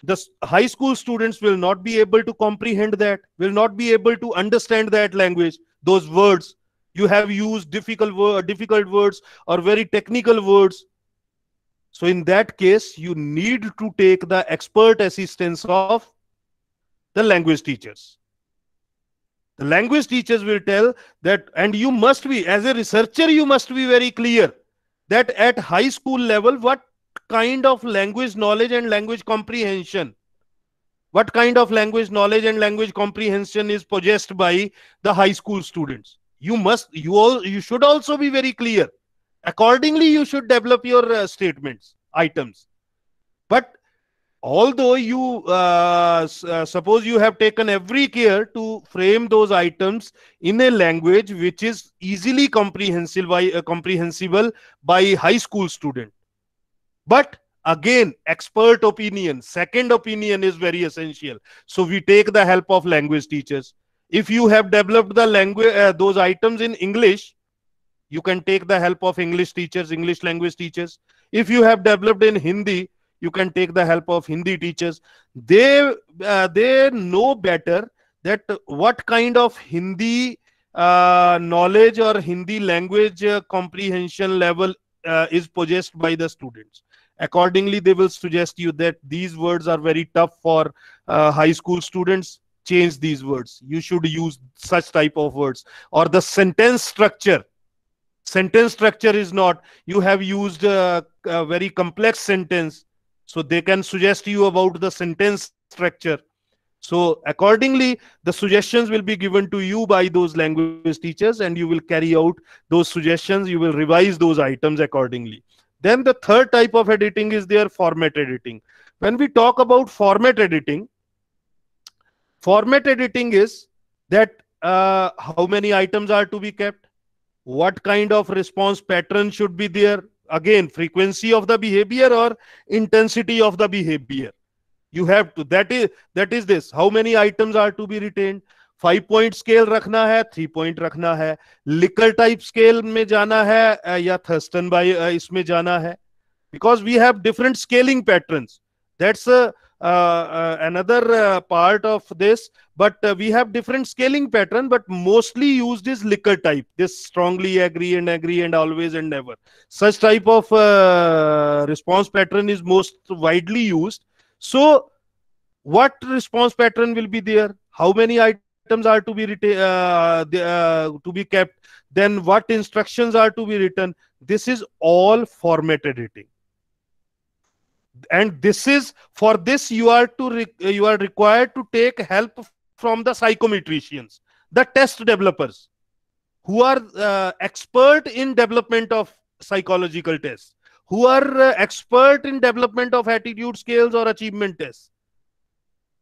the high school students will not be able to comprehend that, will not be able to understand that language, those words. You have used difficult, wo difficult words or very technical words. So in that case, you need to take the expert assistance of the language teachers. The language teachers will tell that, and you must be, as a researcher, you must be very clear that at high school level, what kind of language knowledge and language comprehension what kind of language knowledge and language comprehension is possessed by the high school students you must you all you should also be very clear accordingly you should develop your uh, statements items but although you uh, uh, suppose you have taken every care to frame those items in a language which is easily comprehensible by uh, comprehensible by high school student but again, expert opinion, second opinion is very essential. So we take the help of language teachers. If you have developed the language, uh, those items in English, you can take the help of English teachers, English language teachers. If you have developed in Hindi, you can take the help of Hindi teachers. They uh, they know better that what kind of Hindi uh, knowledge or Hindi language uh, comprehension level uh, is possessed by the students accordingly they will suggest you that these words are very tough for uh, high school students change these words you should use such type of words or the sentence structure sentence structure is not you have used a, a very complex sentence so they can suggest you about the sentence structure so accordingly, the suggestions will be given to you by those language teachers and you will carry out those suggestions. You will revise those items accordingly. Then the third type of editing is their format editing. When we talk about format editing, format editing is that uh, how many items are to be kept, what kind of response pattern should be there, again frequency of the behavior or intensity of the behavior. You have to, that is, that is this, how many items are to be retained, Five point scale, rakhna है Three point rakhna है Likert type scale में जाना है या Thurston by इसमें जाना है because we have different scaling patterns that's another part of this but we have different scaling pattern but mostly used is liquor type this strongly agree and agree and always and never such type of response pattern is most widely used so what response pattern will be there how many items items are to be written uh, the, uh, to be kept then what instructions are to be written this is all format editing and this is for this you are to re- you are required to take help from the psychometricians the test developers who are uh, expert in development of psychological tests who are uh, expert in development of attitude scales or achievement tests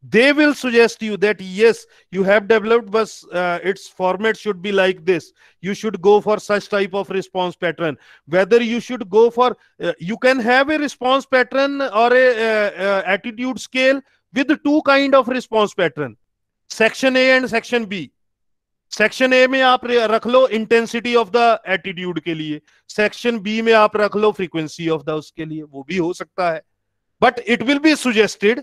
they will suggest you that yes you have developed but uh, its format should be like this you should go for such type of response pattern whether you should go for uh, you can have a response pattern or a uh, uh, attitude scale with two kind of response pattern section a and section b section A में आप रख लो intensity of the attitude के लिए section B में आप रख low frequency of the उसके लिए वो भी हो सकता है but it will be suggested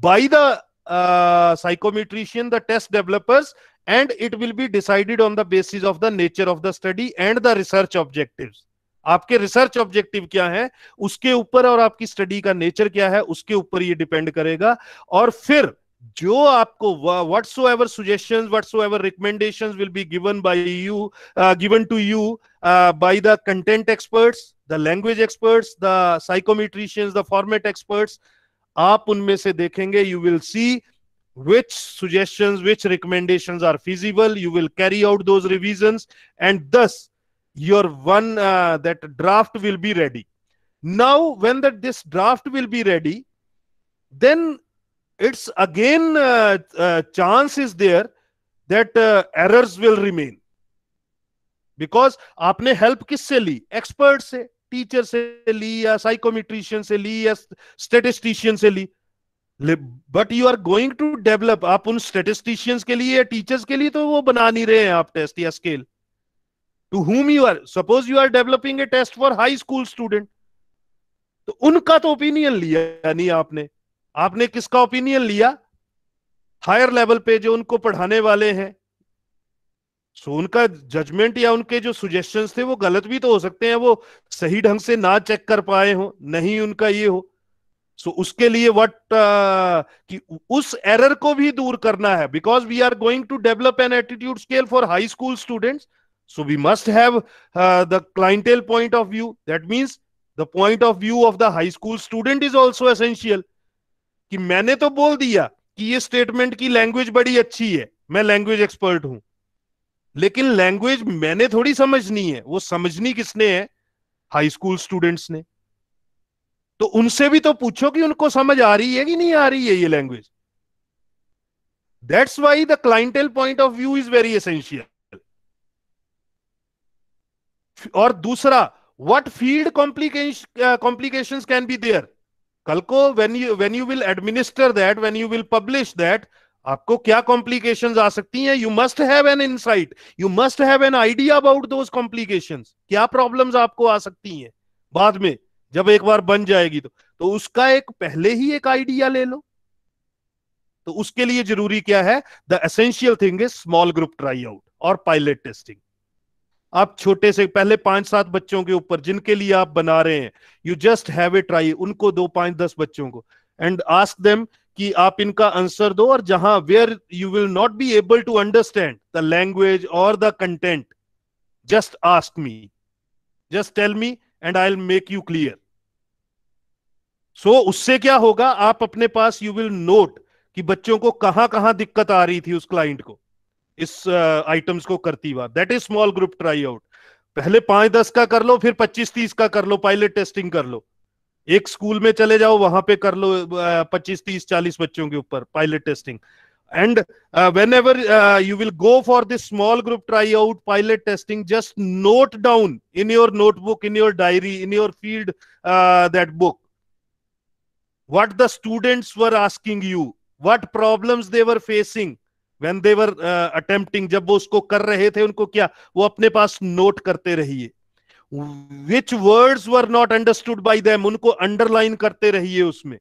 by the uh, psychometrician, the test developers, and it will be decided on the basis of the nature of the study and the research objectives. आपके research objective क्या है उसके ऊपर और आपकी study का nature क्या है उसके ऊपर ये डिपेंड करेगा और फिर जो आपको whatsoever suggestion whatsoever recommendation will be given by you given to you by the content experts the language experts the psychometricians the format experts आप उनमें से देखेंगे you will see which suggestion which recommendation are feasible you will carry out those revision and thus your one that draft will be ready now when that this draft will be ready then it's again chance is there that errors will remain because आपने help किससे ली expert से teacher से ली या psychometrician से ली या statistician से ली but you are going to develop आप उन स्टेटिस्टिशियंस के लिए या टीचर्स के लिए तो वो बना नहीं रहे हैं आप टेस्ट या scale to whom you are suppose you are developing a test for high school student तो उनका तो ओपिनियन लिया नहीं आपने आपने किसका ओपिनियन लिया हायर लेवल पे जो उनको पढ़ाने वाले हैं सो उनका जजमेंट या उनके जो सुजेशन थे वो गलत भी तो हो सकते हैं वो सही ढंग से ना चेक कर पाए हो नहीं उनका ये हो सो so, उसके लिए वट uh, कि उस एरर को भी दूर करना है because we are going to develop an attitude scale for high school students so we must है clientele point of view that view the point of view of the high school student is also essential also कि मैंने तो बोल दिया कि ये statement की language बड़ी अच्छी है मैं लैंग्वेज एक्सपर्ट हूं लेकिन लैंग्वेज मैंने थोड़ी समझनी है वो समझनी किसने है हाई स्कूल स्टूडेंट्स ने तो उनसे भी तो पूछो कि उनको समझ आ रही है कि नहीं आ रही है ये language that's why the clientele point of view is very essential और दूसरा what field complication complication can be there कल को when you when you will administer that when you will publish that आपको क्या कॉम्प्लिकेशंस आ सकती हैं you must have an insight you must have an idea about those complications क्या problems आपको आ सकती हैं बाद में जब एक बार बन जाएगी तो तो उसका एक पहले ही एक आइडिया ले लो तो उसके लिए जरूरी क्या है the essential thing is small group try out और पायलट टेस्टिंग आप छोटे से पहले पांच सात बच्चों के ऊपर जिनके लिए आप बना रहे हैं you just have a try उनको दो पांच दस बच्चों को एंड आस्क देम कि आप इनका आंसर दो और जहां where you will not be able to understand the language और the content just ask me just tell me and I make you clear so उससे क्या होगा आप अपने पास यू विल नोट कि बच्चों को कहां कहां दिक्कत आ रही थी उस क्लाइंट को इस आइटम्स uh, को करती हुआ that is small group try out पहले पांच दस का कर लो फिर पच्चीस तीस का कर लो पायलट टेस्टिंग कर लो एक स्कूल में चले जाओ वहां पे कर लो पच्चीस तीस चालीस बच्चों के ऊपर pilot testing and whenever you will go for this small group try out pilot testing just note down in your notebook in your diary in your field that book what the students were asking you what problem they were facing when they were attempting जब वो उसको कर रहे थे उनको क्या वो अपने पास नोट करते रहिए which words were not understood by them उनको अंडरलाइन करते रहिए उसमें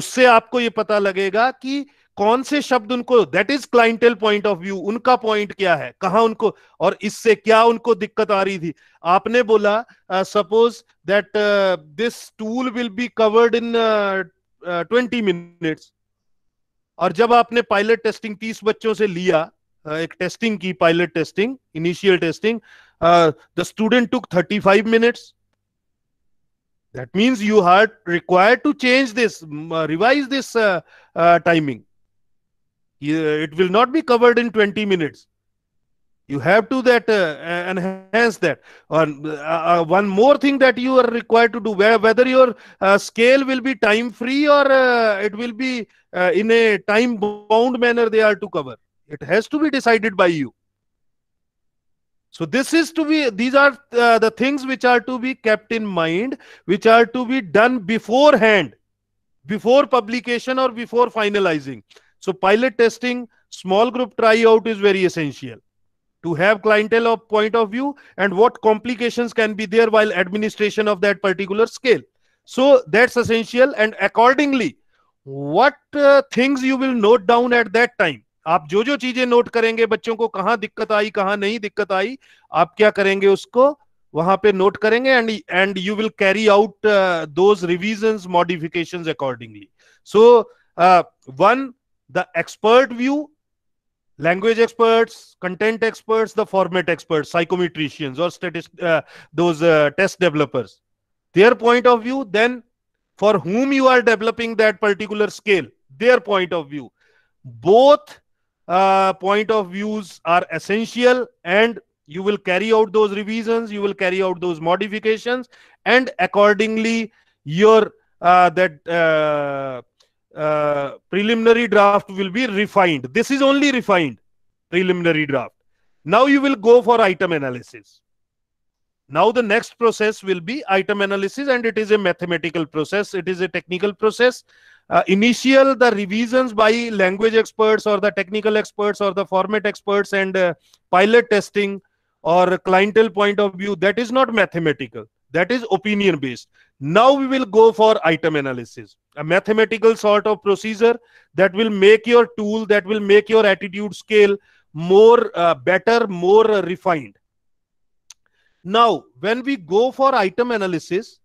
उससे आपको यह पता लगेगा कि कौन से शब्द उनको that is clientele point of view उनका पॉइंट क्या है कहा उनको और इससे क्या उनको दिक्कत आ रही थी आपने बोला suppose that this tool will be covered in twenty minutes और जब आपने पायलट टेस्टिंग तीस बच्चों से लिया uh, एक टेस्टिंग की pilot testing initial testing uh, the student took 35 minutes that means you are required to change this uh, revise this uh, uh, timing it will not be covered in 20 minutes you have to that uh, enhance that uh, uh, one more thing that you are required to do whether your uh, scale will be time free or uh, it will be in a time bound manner they are to cover it has to be decided by you so this is to be these are uh, the things which are to be kept in mind which are to be done beforehand before publication or before finalizing so pilot testing small group tryout is very essential to have clientele of point of view and what complications can be there while administration of that particular scale so that's essential and accordingly what uh, things you will note down at that time आप जो जो चीजें note करेंगे बच्चों को कहां दिक्कत आई कहां नहीं दिक्कत आई आप क्या करेंगे उसको वहां पे नोट करेंगे and and you will carry out those revision modification accordingly so one the expert view language experts content expert the format expert psychometricians और those test developers their point of view then for whom you are developing that particular scale their point of view both uh, point of views are essential and you will carry out those revisions you will carry out those modifications and accordingly your uh, that uh, uh, preliminary draft will be refined this is only refined preliminary draft now you will go for item analysis now the next process will be item analysis and it is a mathematical process it is a technical process uh, initial the revisions by language experts or the technical experts or the format experts and uh, pilot testing or clientele point of view that is not mathematical that is opinion based now we will go for item analysis a mathematical sort of procedure that will make your tool that will make your attitude scale more uh, better more refined now when we go for item analysis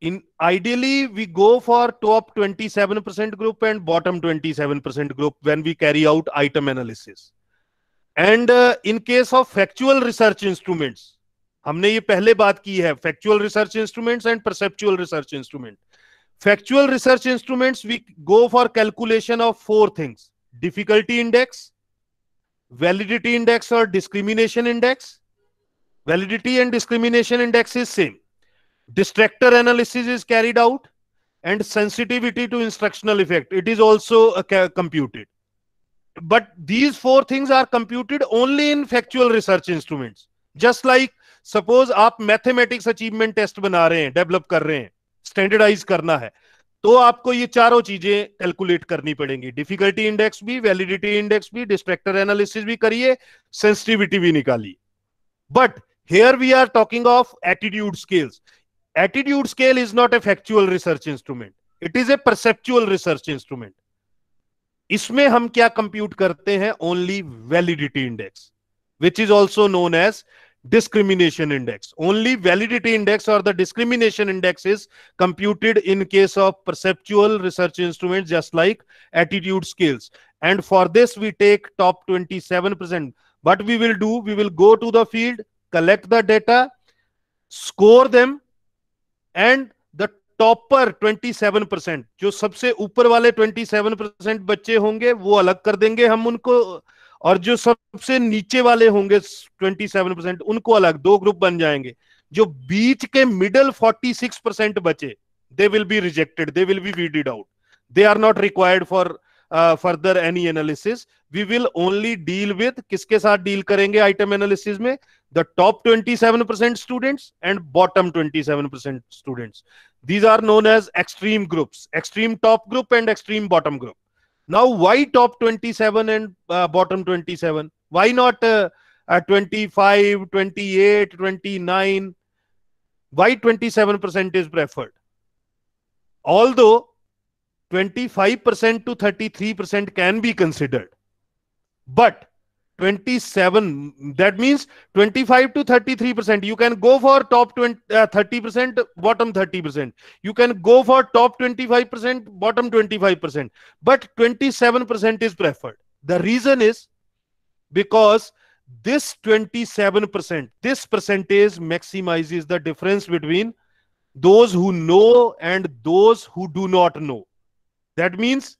in ideally we go for top 27% group and bottom 27% group when we carry out item analysis and uh, in case of factual research instruments हमने ये पहले बात की है factual research instruments and perceptual research instrument factual research instruments we go for calculation of four things difficulty index validity index or discrimination index validity and discrimination index is same Distractor analysis is carried out and sensitivity to instructional effect. It is also uh, computed. But these four things are computed only in factual research instruments. Just like suppose aap mathematics achievement test bana rahe hain develop kar rahe hain standardize karna hai तो आपको ये चारों चीजें calculate करनी पड़ेंगी difficulty index भी validity index भी distractor analysis भी करिए सेंसिटिविटी भी निकालिए but here we are talking of attitude scales attitude scale is not a factual research instrument it is a perceptual research instrument इसमें हम क्या कंप्यूट करते हैं only validity index which is also discrimination index. Only validity index or the discrimination index is computed in case of perceptual research instruments just like attitude scales. And for this we take top 27%. What we will do, we will go to the field, collect the data, score them and the topper 27 percent जो सबसे ऊपर वाले 27 percent बच्चे होंगे वो अलग कर देंगे हम उनको और जो सबसे नीचे वाले होंगे 27 परसेंट उनको अलग दो ग्रुप बन जाएंगे जो बीच के मिडल 46 परसेंट बचे they will be rejected they will be weeded out they are not required for further any analysis we will only deal with किसके साथ डील करेंगे आइटम एनालिसिस में the top 27 percent students and bottom 27 percent students these are known as extreme groups extreme top group and extreme bottom group now why top 27 and uh, bottom 27 why not uh, uh, 25 28 29 why 27% is preferred although 25% to 33% can be considered. But 27, that means 25 to 33%. You can go for top 20, uh, 30%, bottom 30%. You can go for top 25%, bottom 25%. But 27% is preferred. The reason is because this 27%, this percentage maximizes the difference between those who know and those who do not know. That means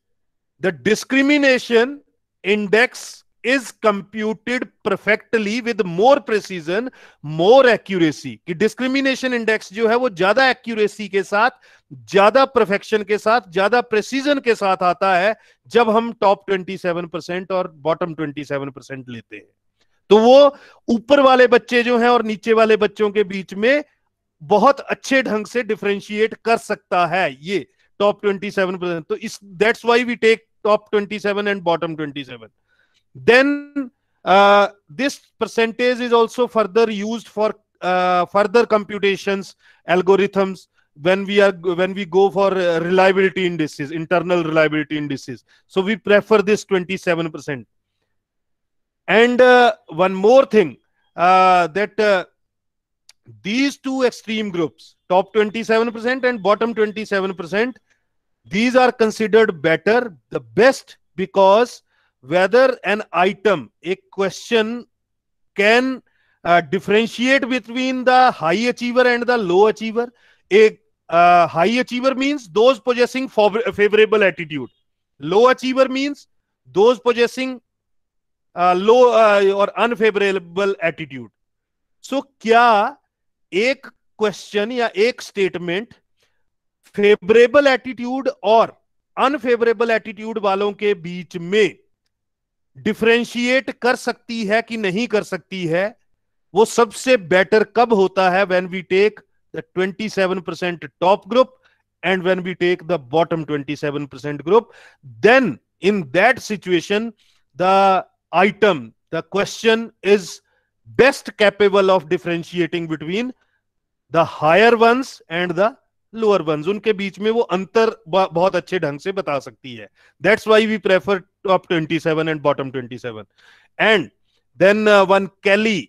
the discrimination index is computed perfectly with more precision, more accuracy. ki discrimination index jo hai wo zyada accuracy ke sath zyada perfection ke sath zyada precision ke sath aata hai jab hum top 27% aur bottom 27% lete hain to wo upar wale bacche jo hain aur niche wale bachchon ke beech mein bahut acche dhang se differentiate kar sakta hai ye top 27 percent so is, that's why we take top 27 and bottom 27 then uh, this percentage is also further used for uh, further computations algorithms when we are when we go for uh, reliability indices internal reliability indices so we prefer this 27% and uh, one more thing uh, that uh, these two extreme groups top 27% and bottom 27% these are considered better, the best, because whether an item, a question can uh, differentiate between the high achiever and the low achiever. A uh, high achiever means those possessing favorable attitude. Low achiever means those possessing uh, low uh, or unfavorable attitude. So, क्या एक question या एक statement favourable attitude और unfavourable attitude वालों के बीच में differentiate कर सकती है कि नहीं कर सकती है वो सबसे बेटर कब होता है when we take the 27 percent top group and when we take the bottom 27 percent group then in that situation the item the question is best capable of differentiating between the higher ones and the lower ones उनके बीच में वो अंतर बहुत अच्छे ढंग से बता सकती है that's why we prefer top twenty seven and bottom twenty seven and then one Kelley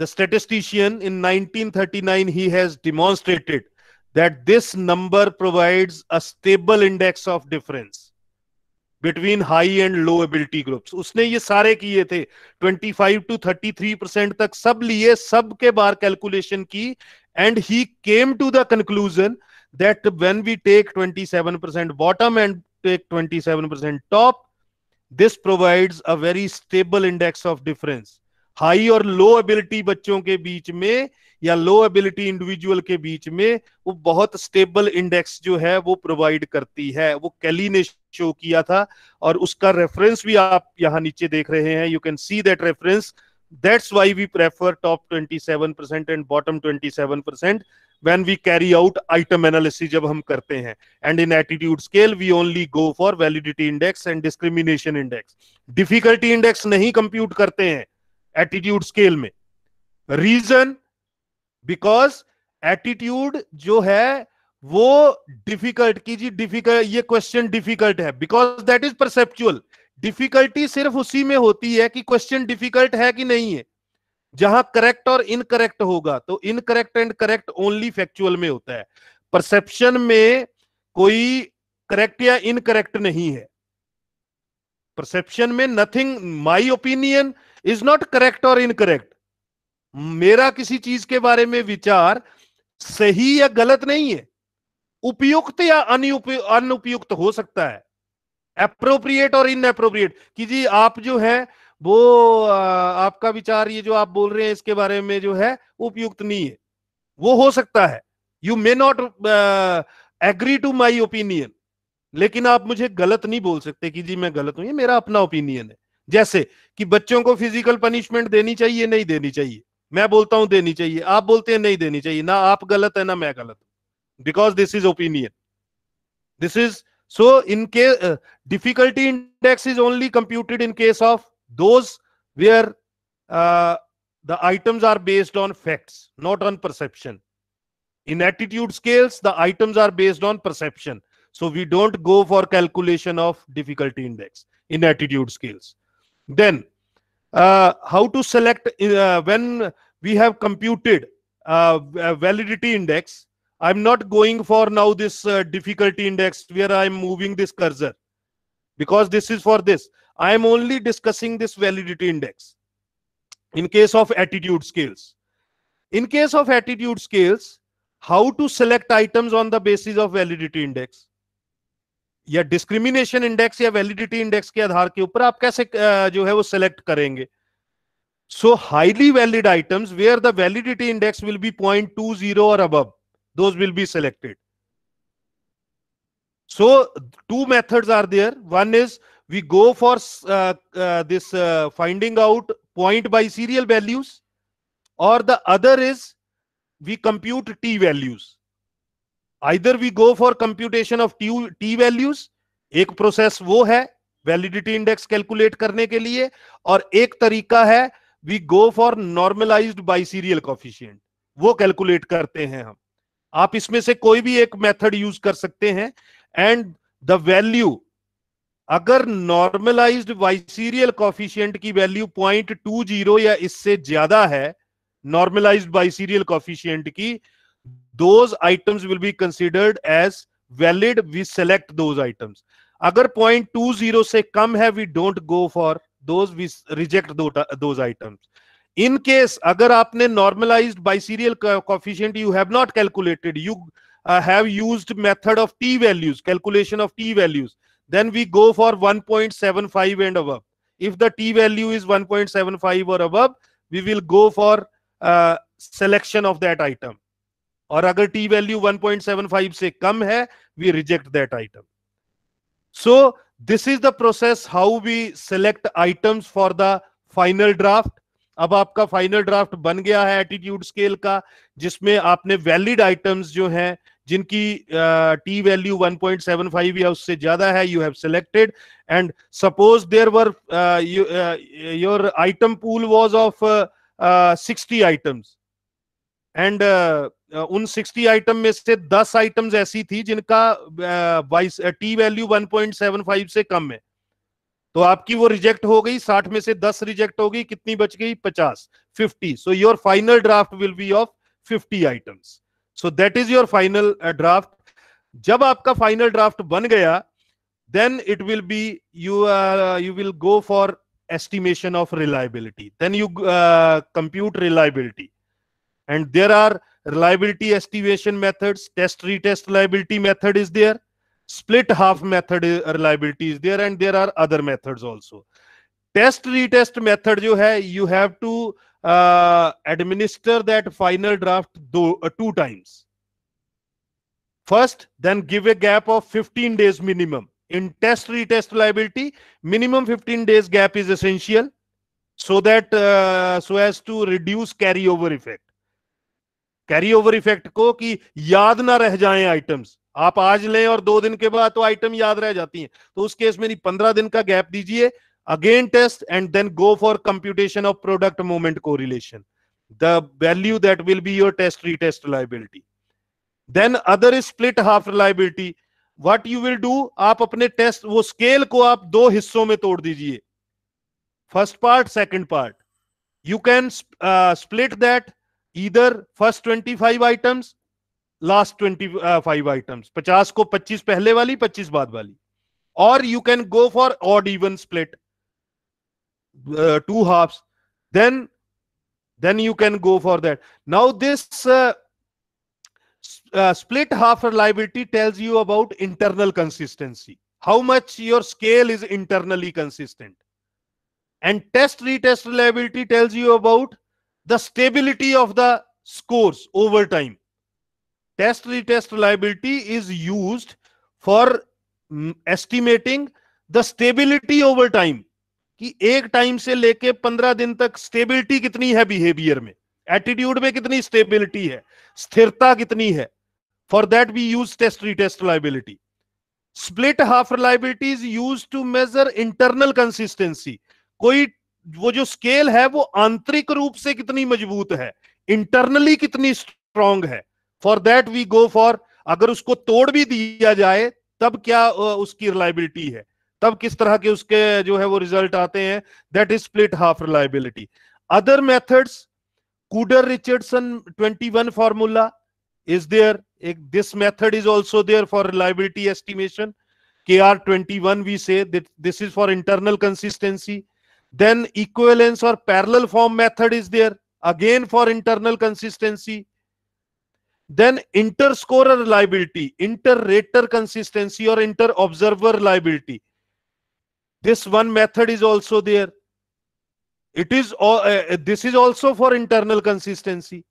the statistician in 1939 he has demonstrated that this number provides a stable index of difference between high and low ability groups उसने ये सारे किए थे twenty five to thirty three percent तक सब लिए सबके बार कैलकुलेशन की and he came to the conclusion that when we take 27% bottom and take 27% top, this provides a very stable index of difference. High और लो एबिलिटी बच्चों के बीच में या लो एबिलिटी इंडिविजुअल के बीच में वो बहुत स्टेबल इंडेक्स जो है वो प्रोवाइड करती है वो कैली ने शो किया था और उसका रेफरेंस भी आप यहाँ नीचे देख रहे हैं you can see that reference 27.5 That's why we prefer top 27% and bottom 27% when we carry out item analysis jab hum karte hain and in attitude scale we only go for validity index and discrimination index. Difficulty index nahi compute karte hain attitude scale mein Reason because attitude जो है वो difficult कीजिए difficult ये question difficult है because that is perceptual difficulty सिर्फ उसी में होती है कि क्वेश्चन डिफिकल्ट है कि नहीं है जहां करेक्ट और इनकरेक्ट होगा तो incorrect and correct only factual में होता है परसेप्शन में कोई करेक्ट या इनकरेक्ट नहीं है परसेप्शन में nothing my opinion is not correct और इनकरेक्ट मेरा किसी चीज के बारे में विचार सही या गलत नहीं है उपयुक्त या अनुपयुक्त हो सकता है अप्रोप्रिएट और इन अप्रोप्रिएट कि जी आप जो है वो आपका विचार ये जो आप बोल रहे हैं इसके बारे में जो है उपयुक्त नहीं है वो हो सकता है you may not agree to my opinion लेकिन आप मुझे गलत नहीं बोल सकते कि जी मैं गलत हूं ये मेरा अपना ओपिनियन है जैसे कि बच्चों को फिजिकल पनिशमेंट देनी चाहिए नहीं देनी चाहिए मैं बोलता हूं देनी चाहिए आप बोलते हैं नहीं देनी चाहिए ना आप गलत है ना मैं गलत हूं because this is opinion this is So in case uh, difficulty index is only computed in case of those where uh, the items are based on facts, not on perception. In attitude scales, the items are based on perception. So we don't go for calculation of difficulty index in attitude scales. Then uh, how to select uh, when we have computed uh, uh validity index I'm not going for now this uh, difficulty index where I'm moving this cursor because this is for this. I'm only discussing this validity index in case of attitude scales. In case of attitude scales, how to select items on the basis of validity index? या discrimination index या validity index के आधार के ऊपर आप कैसे जो है वो सेलेक्ट करेंगे so highly valid items where the validity index will be point two zero और above those will be selected so two methods are there one is we go for uh, uh, this uh, finding out point by serial values or the other is we compute t values either we go for computation of t, t values ek process wo hai validity index calculate karne ke liye aur ek tarika hai we go for normalized by serial coefficient wo calculate karte hain hum आप इसमें से कोई भी एक method use कर सकते हैं and the value अगर नॉर्मलाइज्ड वाइसीरियल कॉफिशियंट की वैल्यू पॉइंट टू जीरो या इससे ज्यादा है नॉर्मलाइज्ड वाइसीरियल कॉफिशियंट की those items will be considered as valid we select those items अगर पॉइंट टू जीरो से कम है we don't go for those we reject those items in case agar aapne normalized biserial coefficient you have not calculated you uh, have used method of t values calculation of t values then we go for 1.75 and above if the t value is 1.75 or above we will go for uh, selection of that item और अगर T value 1.75 से कम है we reject that item so this is the process how we select items for the final draft अब आपका final draft बन गया है एटीट्यूड स्केल का जिसमें आपने वैलिड आइटम्स जो हैं जिनकी टी वैल्यू 1.75 या उससे ज्यादा है you have selected and suppose there were your item pool was of 60 items एंड उन 60 आइटम में से 10 आइटम्स ऐसी थी जिनका टी वैल्यू 1.75 से कम है तो आपकी वो रिजेक्ट हो गई साठ में से दस रिजेक्ट हो गई कितनी बच गई पचास fifty so your final draft will be of fifty items so that is your final draft जब आपका फाइनल ड्राफ्ट बन गया then it will be you you will go for estimation of reliability then you compute reliability and there are reliability estimation methods test retest reliability method is there split half method reliability is there and there are other methods also test retest method you have you have to uh, administer that final draft do, uh, two times first then give a gap of 15 days minimum in test retest reliability minimum 15 days gap is essential so that uh, so as to reduce carryover effect carryover effect को कि याद ना रह जाएं आप आज लें और दो दिन के बाद तो आइटम याद रह जाती हैं तो उस केस में पंद्रह दिन का गैप दीजिए again test and then go for computation of product moment correlation the value that will be your test retest reliability then other is split half reliability what you will do आप अपने test वो scale को आप दो हिस्सों में तोड़ दीजिए first part second part you can split that इधर first twenty five items last twenty five items पचास को पच्चीस पहले वाली पच्चीस बाद वाली और you can go for odd even split two halves then then you can go for that now this uh, uh, split half reliability tells you about internal consistency how much your scale is internally consistent and test retest reliability tells you about the stability of the scores over time test retest reliability is used for mm, estimating the stability over time कि एक time से लेके पंद्रह दिन तक stability कितनी है behaviour में एटीट्यूड में कितनी स्टेबिलिटी है स्थिरता कितनी है for that we use test retest reliability split half reliability is use to measure internal consistency कोई वो जो स्केल है वो आंतरिक रूप से कितनी मजबूत है इंटरनली कितनी स्ट्रांग है for that we go for अगर उसको तोड़ भी दिया जाए तब क्या उसकी रिलायबिलिटी है तब किस तरह के उसके जो है वो रिजल्ट आते हैं that is split half reliability other methods Kuder Richardson 21 formula is there एक this method is also there for reliability estimation K R twenty one we say this is for internal consistency then equivalence और parallel form method is there again for internal consistency then inter score reliability inter rater consistency और inter observer reliability this one method is also there it is this is also for internal consistency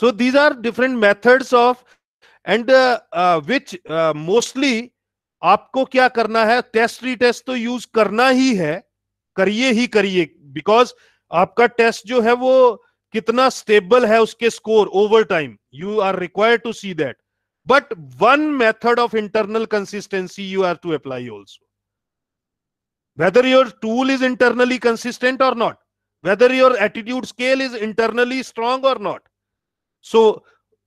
so these are different method of and which mostly आपको क्या करना है test री test तो use करना ही है करिए ही करिए बिकॉज आपका टेस्ट जो है वो कितना स्टेबल है उसके score over time you are required to see that but one method of internal consistency you are to apply also whether your tool is internally consistent और not whether your attitude scale is internally strong और not so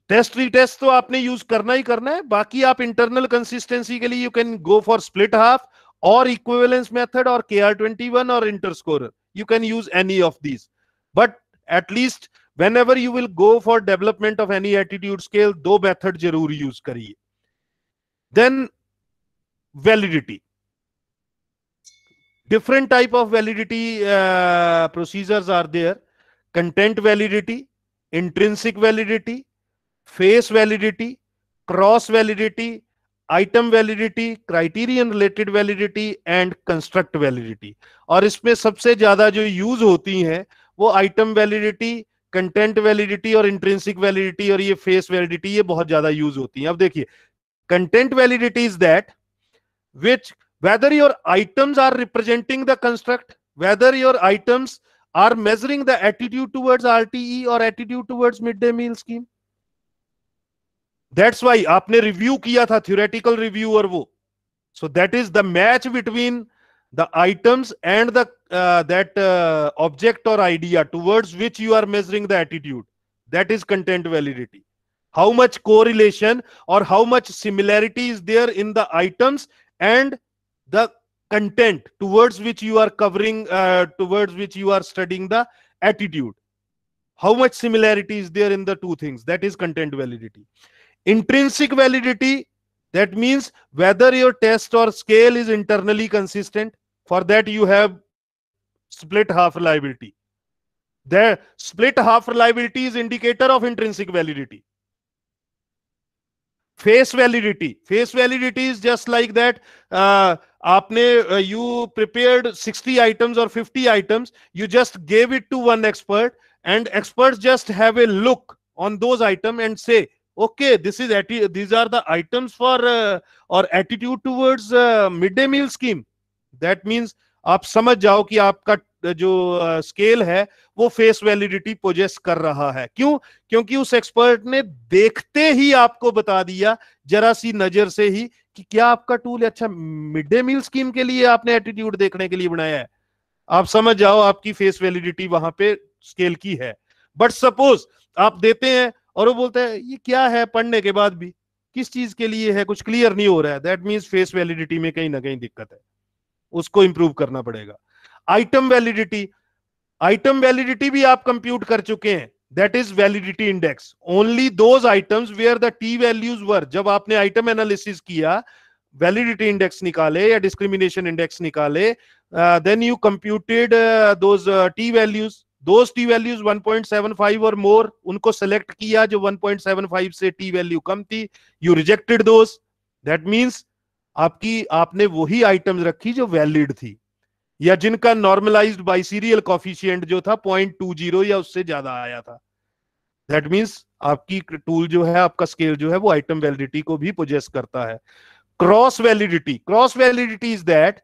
test retest तो आपने use करना ही करना है बाकी आप internal consistency के लिए you can go for split half और इक्विवेलेंस मेथड और के आर ट्वेंटी वन और inter score you can use any of these but at least whenever you will go for development of any attitude scale दो method जरूर use करिए then validity different type of validity procedures are there content validity intrinsic validity face validity cross validity item validity criterion related validity and construct validity और इसमें सबसे ज्यादा जो use होती है वो आइटम वैलिडिटी कंटेंट वैलिडिटी और इंट्रेंसिक वैलिडिटी और ये फेस वैलिडिटी ये बहुत ज्यादा यूज होती है अब देखिए content validity is that which whether your items are representing the construct whether your items are measuring the attitude towards R T और attitude towards midday meal scheme that's why आपने review किया था theoretical review और वो so that is the match between the items and the uh, that uh, object or idea towards which you are measuring the attitude that is content validity how much correlation or how much similarity is there in the items and the content towards which you are covering uh, towards which you are studying the attitude how much similarity is there in the two things that is content validity intrinsic validity that means whether your test or scale is internally consistent for that, you have split half reliability. The split half reliability is indicator of intrinsic validity. Face validity. Face validity is just like that. Uh, aapne, uh, you prepared 60 items or 50 items. You just gave it to one expert and experts just have a look on those items and say, okay, this is these are the items for uh, or attitude towards uh, midday meal scheme that means आप समझ जाओ कि आपका जो scale है वो face validity पोजेस्ट कर रहा है क्यों क्योंकि उस एक्सपर्ट ने देखते ही आपको बता दिया जरा सी नजर से ही कि क्या आपका टूल अच्छा मिड डे मील स्कीम के लिए आपने एटीट्यूड देखने के लिए बनाया है आप समझ जाओ आपकी फेस वैलिडिटी वहां पे स्केल की है बट सपोज आप देते हैं और वो बोलते हैं ये क्या है पढ़ने के बाद भी किस चीज के लिए है कुछ क्लियर नहीं हो रहा है दैट मीन्स फेस वैलिडिटी में कहीं ना कहीं दिक्कत है उसको इंप्रूव करना पड़ेगा आइटम वैलिडिटी आइटम वैलिडिटी भी आप कंप्यूट कर चुके हैं that is validity index only those items where the t values were जब आपने आइटम एनालिसिस किया वैलिडिटी इंडेक्स निकाले या डिस्क्रिमिनेशन इंडेक्स निकाले then you computed those t values those t values 1.75 और मोर उनको सेलेक्ट किया जो 1.75 से टी वैल्यू कम थी you rejected those that means आपकी आपने वही आइटम्स रखी जो वैलिड थी या जिनका नॉर्मलाइज्ड बाई सीरियल कॉफिशियंट जो था पॉइंट टू जीरो या उससे ज्यादा आया था दैट मीन्स आपकी टूल जो है आपका स्केल जो है वो आइटम वैलिडिटी को भी पोजेस करता है cross validity cross validity is that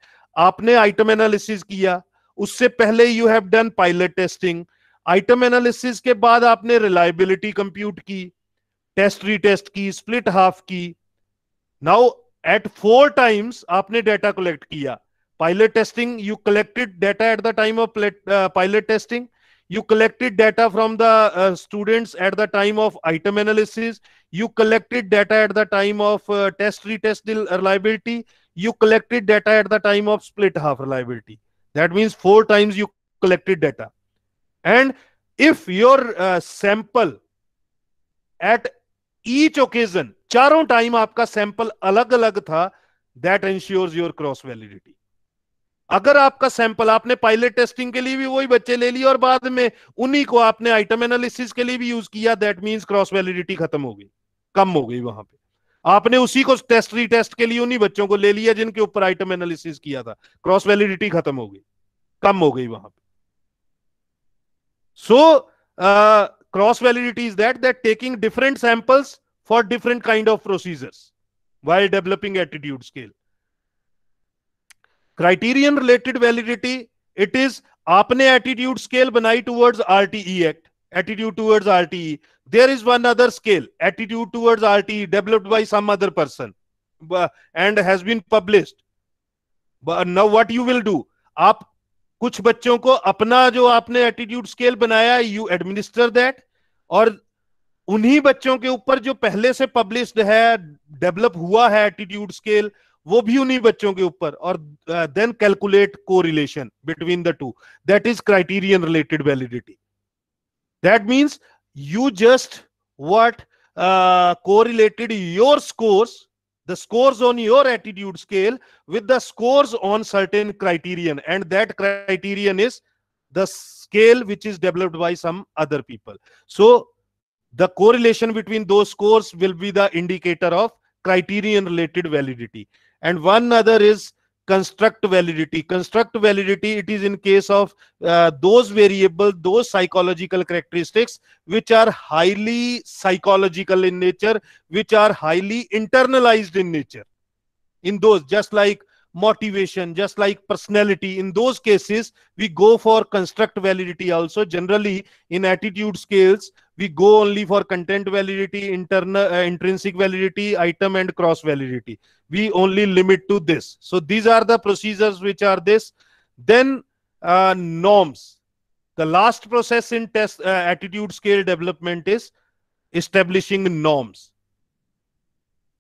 आपने आइटम एनालिसिस किया उससे पहले you have done pilot testing item analysis के बाद आपने रिलायबिलिटी कंप्यूट की टेस्ट रीटेस्ट की स्प्लिट हाफ की नाउ at four times आपने data collect pilot testing you collected data at the time of uh, pilot testing you collected data from the uh, students at the time of item analysis you collected data at the time of uh, test retest reliability you collected data at the time of split half reliability that means four times you collected data and if your sample at each occasion चारों time आपका sample अलग अलग था that ensures your cross validity अगर आपका sample आपने pilot testing के लिए भी वही बच्चे ले लिए और बाद में उन्हीं को आपने आइटम एनालिसिस के लिए भी यूज किया दैट मींस क्रॉस वैलिडिटी खत्म हो गई कम हो गई वहां पे आपने उसी को टेस्ट रीटेस्ट के लिए उन्हीं बच्चों को ले लिया जिनके ऊपर आइटम एनालिसिस किया था क्रॉस वैलिडिटी खत्म हो गई कम हो गई वहां पे सो so, uh, cross validity is that they're taking different samples for different kind of procedures while developing attitude scale criterion related validity it is aapne attitude scale banai towards rte act attitude towards rte there is one other scale attitude towards rte developed by some other person and has been published but now what you will do aap कुछ बच्चों को अपना जो आपने attitude scale बनाया you administer that और उन्हीं बच्चों के ऊपर जो पहले से पब्लिश्ड है डेवलप हुआ है एटीट्यूड स्केल वो भी उन्हीं बच्चों के ऊपर और then calculate correlation between the two that is criterion related validity that means you just what correlated your scores the scores on your attitude scale with the scores on certain criterion and that criterion is the scale which is developed by some other people so the correlation between those scores will be the indicator of criterion related validity and one other is construct validity construct validity it is in case of uh, those variable those psychological characteristics which are highly psychological in nature which are highly internalized in nature in those just like motivation just like personality in those cases we go for construct validity also generally in attitude scales we go only for content validity, internal, uh, intrinsic validity, item and cross validity. We only limit to this. So these are the procedures which are this. Then uh, norms. The last process in test uh, attitude scale development is establishing norms.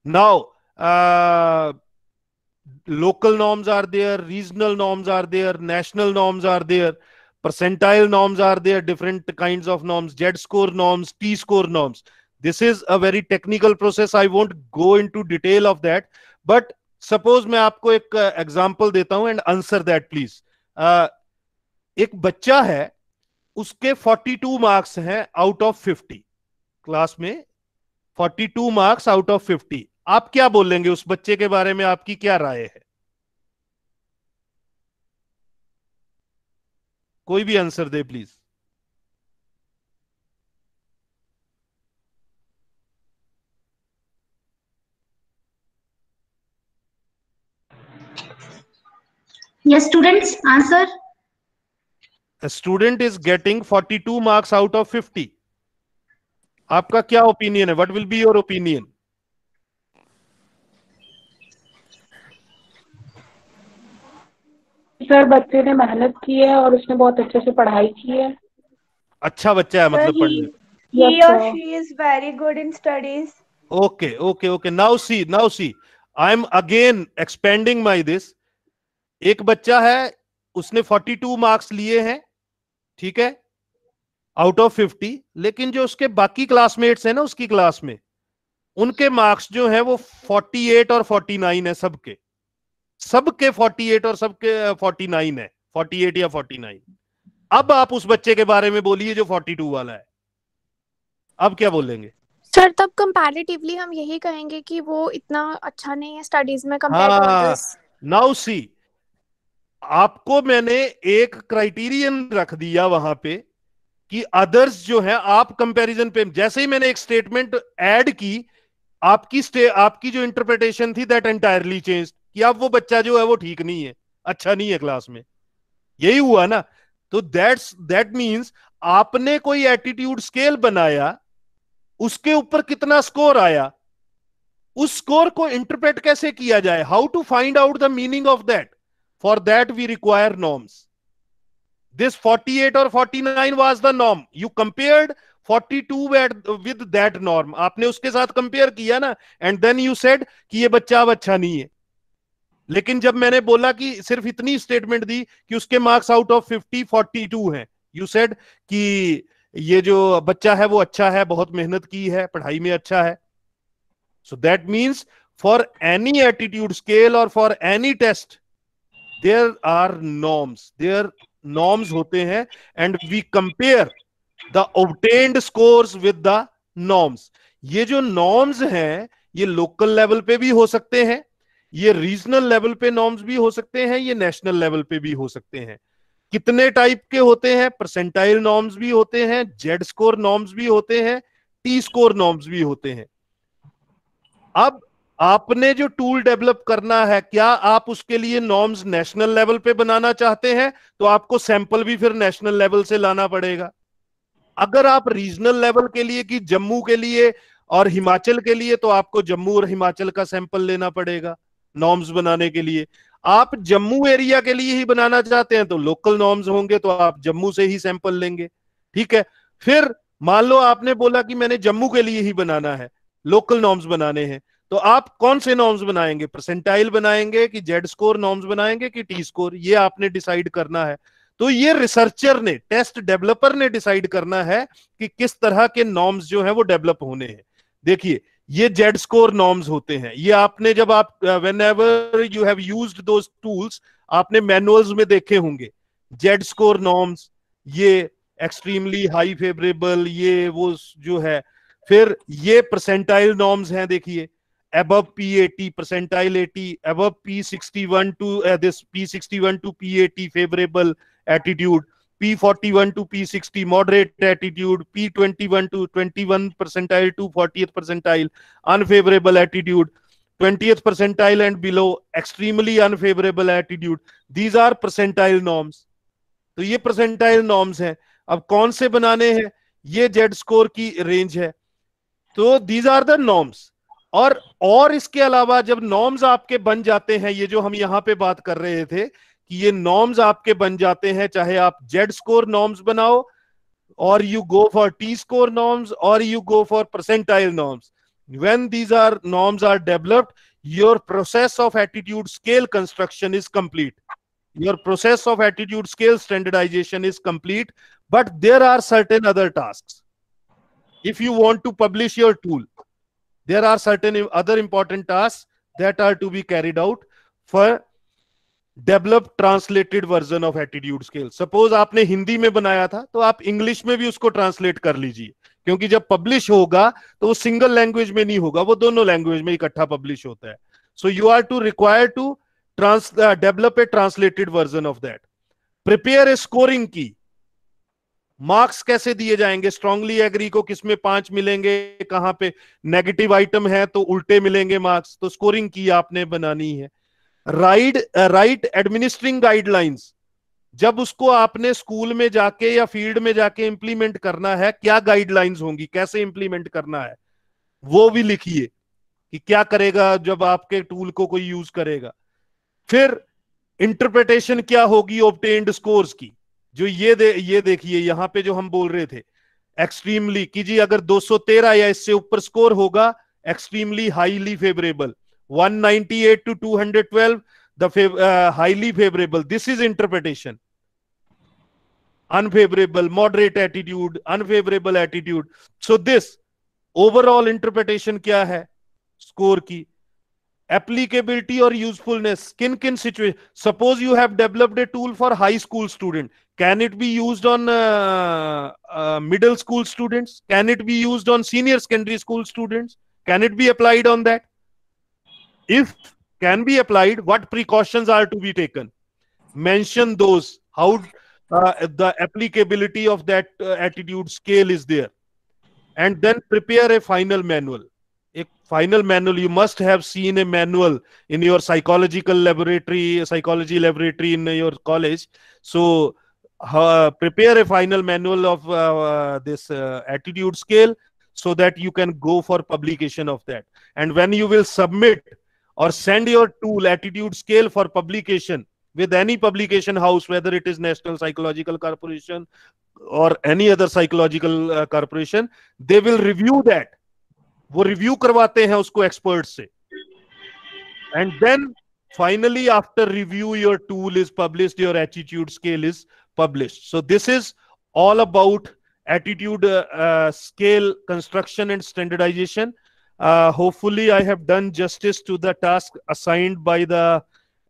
Now, uh, local norms are there, regional norms are there, national norms are there. percentile norms are there different kinds of norms z score norms t score norms this is a very technical process i won't go into detail of that but suppose main मैं आपको example deta hu and answer that please uh, ek bachcha hai uske 42 marks hain out of 50 class mein 42 marks out of 50 आप क्या बोलेंगे उस बच्चे के बारे में आपकी क्या राय है कोई भी आंसर दे please student answer student is getting 42 marks out of 50 आपका क्या ओपिनियन है what will be your opinion sir बच्चे ने मेहनत की है और उसने बहुत अच्छे से पढ़ाई की है अच्छा बच्चा है मतलब पढ़ने okay okay okay now see now see I am again expanding my this एक बच्चा है उसने 42 मार्क्स लिए हैं ठीक है आउट ऑफ 50 लेकिन जो उसके बाकी क्लासमेट्स है ना उसकी क्लास में उनके मार्क्स जो है वो 48 और 49 है सबके सबके 48 और सबके 49 है 48 या 49 अब आप उस बच्चे के बारे में बोलिए जो 42 वाला है अब क्या बोलेंगे सर तब कंपैरेटिवली हम यही कहेंगे कि वो इतना अच्छा नहीं है स्टडीज में कंपेयर नाउ सी आपको मैंने एक क्राइटेरियन रख दिया वहां पे कि अदर्स जो है आप कंपैरिजन पे जैसे ही मैंने एक स्टेटमेंट ऐड की आपकी स्टे आपकी जो इंटरप्रिटेशन थी दैट एंटायरली चेंज्ड कि अब वो बच्चा जो है वो ठीक नहीं है अच्छा नहीं है क्लास में यही हुआ ना तो दैट्स दैट मीन्स आपने कोई एटीट्यूड स्केल बनाया उसके ऊपर कितना स्कोर आया उस स्कोर को इंटरप्रेट कैसे किया जाए how to find out the meaning of that for that we require norms this 48 और 49 was the norm you compared 42 at with that norm आपने उसके साथ कंपेयर किया ना एंड देन यू सेड कि ये बच्चा अब अच्छा नहीं है लेकिन जब मैंने बोला कि सिर्फ इतनी स्टेटमेंट दी कि उसके marks out of fifty forty two है यू सेड कि ये जो बच्चा है वो अच्छा है बहुत मेहनत की है पढ़ाई में अच्छा है so that means for any attitude scale और for any test there are norms there norms होते हैं and we compare the obtained scores with the norms ये जो नॉर्म्स हैं ये लोकल लेवल पे भी हो सकते हैं ये रीजनल लेवल पे नॉर्म्स भी हो सकते हैं ये नेशनल लेवल पे भी हो सकते हैं कितने टाइप के होते हैं परसेंटाइल नॉर्म्स भी होते हैं जेड स्कोर नॉर्म्स भी होते हैं टी स्कोर नॉर्म्स भी होते हैं अब आपने जो टूल डेवलप करना है क्या आप उसके लिए नॉर्म्स नेशनल लेवल पे बनाना चाहते हैं तो आपको सैंपल भी फिर नेशनल लेवल से लाना पड़ेगा अगर आप रीजनल लेवल के लिए कि जम्मू के लिए और हिमाचल के लिए तो आपको जम्मू और हिमाचल का सैंपल लेना पड़ेगा नॉर्म्स बनाने के लिए आप जम्मू एरिया के लिए ही बनाना चाहते हैं तो लोकल नॉर्म्स होंगे तो आप जम्मू से ही सैंपल लेंगे ठीक है फिर मान लो आपने बोला कि मैंने जम्मू के लिए ही बनाना है लोकल नॉर्म्स बनाने हैं तो आप कौन से नॉर्म्स बनाएंगे परसेंटाइल बनाएंगे कि जेड स्कोर नॉर्म्स बनाएंगे कि टी स्कोर ये आपने डिसाइड करना है तो ये रिसर्चर ने टेस्ट डेवलपर ने डिसाइड करना है कि किस तरह के नॉर्म्स जो है वो डेवलप होने हैं देखिए ये जेड स्कोर नॉर्म्स होते हैं ये आपने जब आप whenever you have use those tools आपने मैनुअल्स में देखे होंगे जेड स्कोर नॉर्म्स ये एक्सट्रीमली हाई फेवरेबल ये वो जो है फिर ये परसेंटाइल नॉर्म्स हैं देखिए P percentile eighty above P80, percentile 80, above P61 to uh, this P61 to P80 favourable attitude P41 to P60 moderate attitude, P21 to 21 percentile to 40th percentile unfavorable attitude, 20th percentile and below extremely unfavorable attitude. These are percentile norms. तो ये percentile norms हैं. अब कौन से बनाने हैं? ये Z score की रेंज है तो these are the norms. और और इसके अलावा जब नॉर्म्स आपके बन जाते हैं ये जो हम यहाँ पे बात कर रहे थे कि ये नॉर्म्स आपके बन जाते हैं चाहे आप जेड स्कोर नॉर्म्स बनाओ और you go for T score norms और you go for percentile norms when these are norms are developed your process of attitude scale construction is complete your process of attitude scale standardisation is complete but there are certain other task if you want to publish your tool there are certain other important task that are to be carried out for develop translated version of attitude scale suppose आपने हिंदी में बनाया था तो आप English में भी उसको translate कर लीजिए क्योंकि जब पब्लिश होगा तो वो सिंगल लैंग्वेज में नहीं होगा वो दोनों लैंग्वेज में इकट्ठा पब्लिश होता है so you are to require to trans develop a translated version of that prepare a scoring की मार्क्स कैसे दिए जाएंगे स्ट्रांगली एग्री को किसमें पांच मिलेंगे कहां पे नेगेटिव आइटम है तो उल्टे मिलेंगे मार्क्स तो स्कोरिंग की आपने बनानी है राइड राइट एडमिनिस्ट्रिंग गाइडलाइंस जब उसको आपने स्कूल में जाके या फील्ड में जाके इंप्लीमेंट करना है क्या गाइडलाइंस होंगी कैसे इंप्लीमेंट करना है वो भी लिखिए कि क्या करेगा जब आपके टूल को कोई यूज करेगा फिर इंटरप्रिटेशन क्या होगी ऑप्टेन्ड स्कोर्स की जो ये दे, ये देखिए यहां पे जो हम बोल रहे थे एक्सट्रीमली कि जी अगर 213 या इससे ऊपर स्कोर होगा extremely highly favourable 198 to 212 the fav uh, highly favorable this is interpretation unfavorable moderate attitude unfavorable attitude so this overall interpretation kya hai score ki applicability or usefulness kin kin situation suppose you have developed a tool for high school student can it be used on uh, uh, middle school students can it be used on senior secondary school students can it be applied on that if can be applied what precautions are to be taken mention those how uh, the applicability of that uh, attitude scale is there and then prepare a final manual a final manual you must have seen a manual in your psychological laboratory psychology laboratory in your college so uh, prepare a final manual of uh, this uh, attitude scale so that you can go for publication of that and when you will submit or send your tool attitude scale for publication with any publication house whether it is national psychological corporation or any other psychological uh, corporation they will review that wo review karwate hain usko experts se and then finally after review your tool is published your attitude scale is published so this is all about attitude uh, uh, scale construction and standardization uh, hopefully, I have done justice to the task assigned by the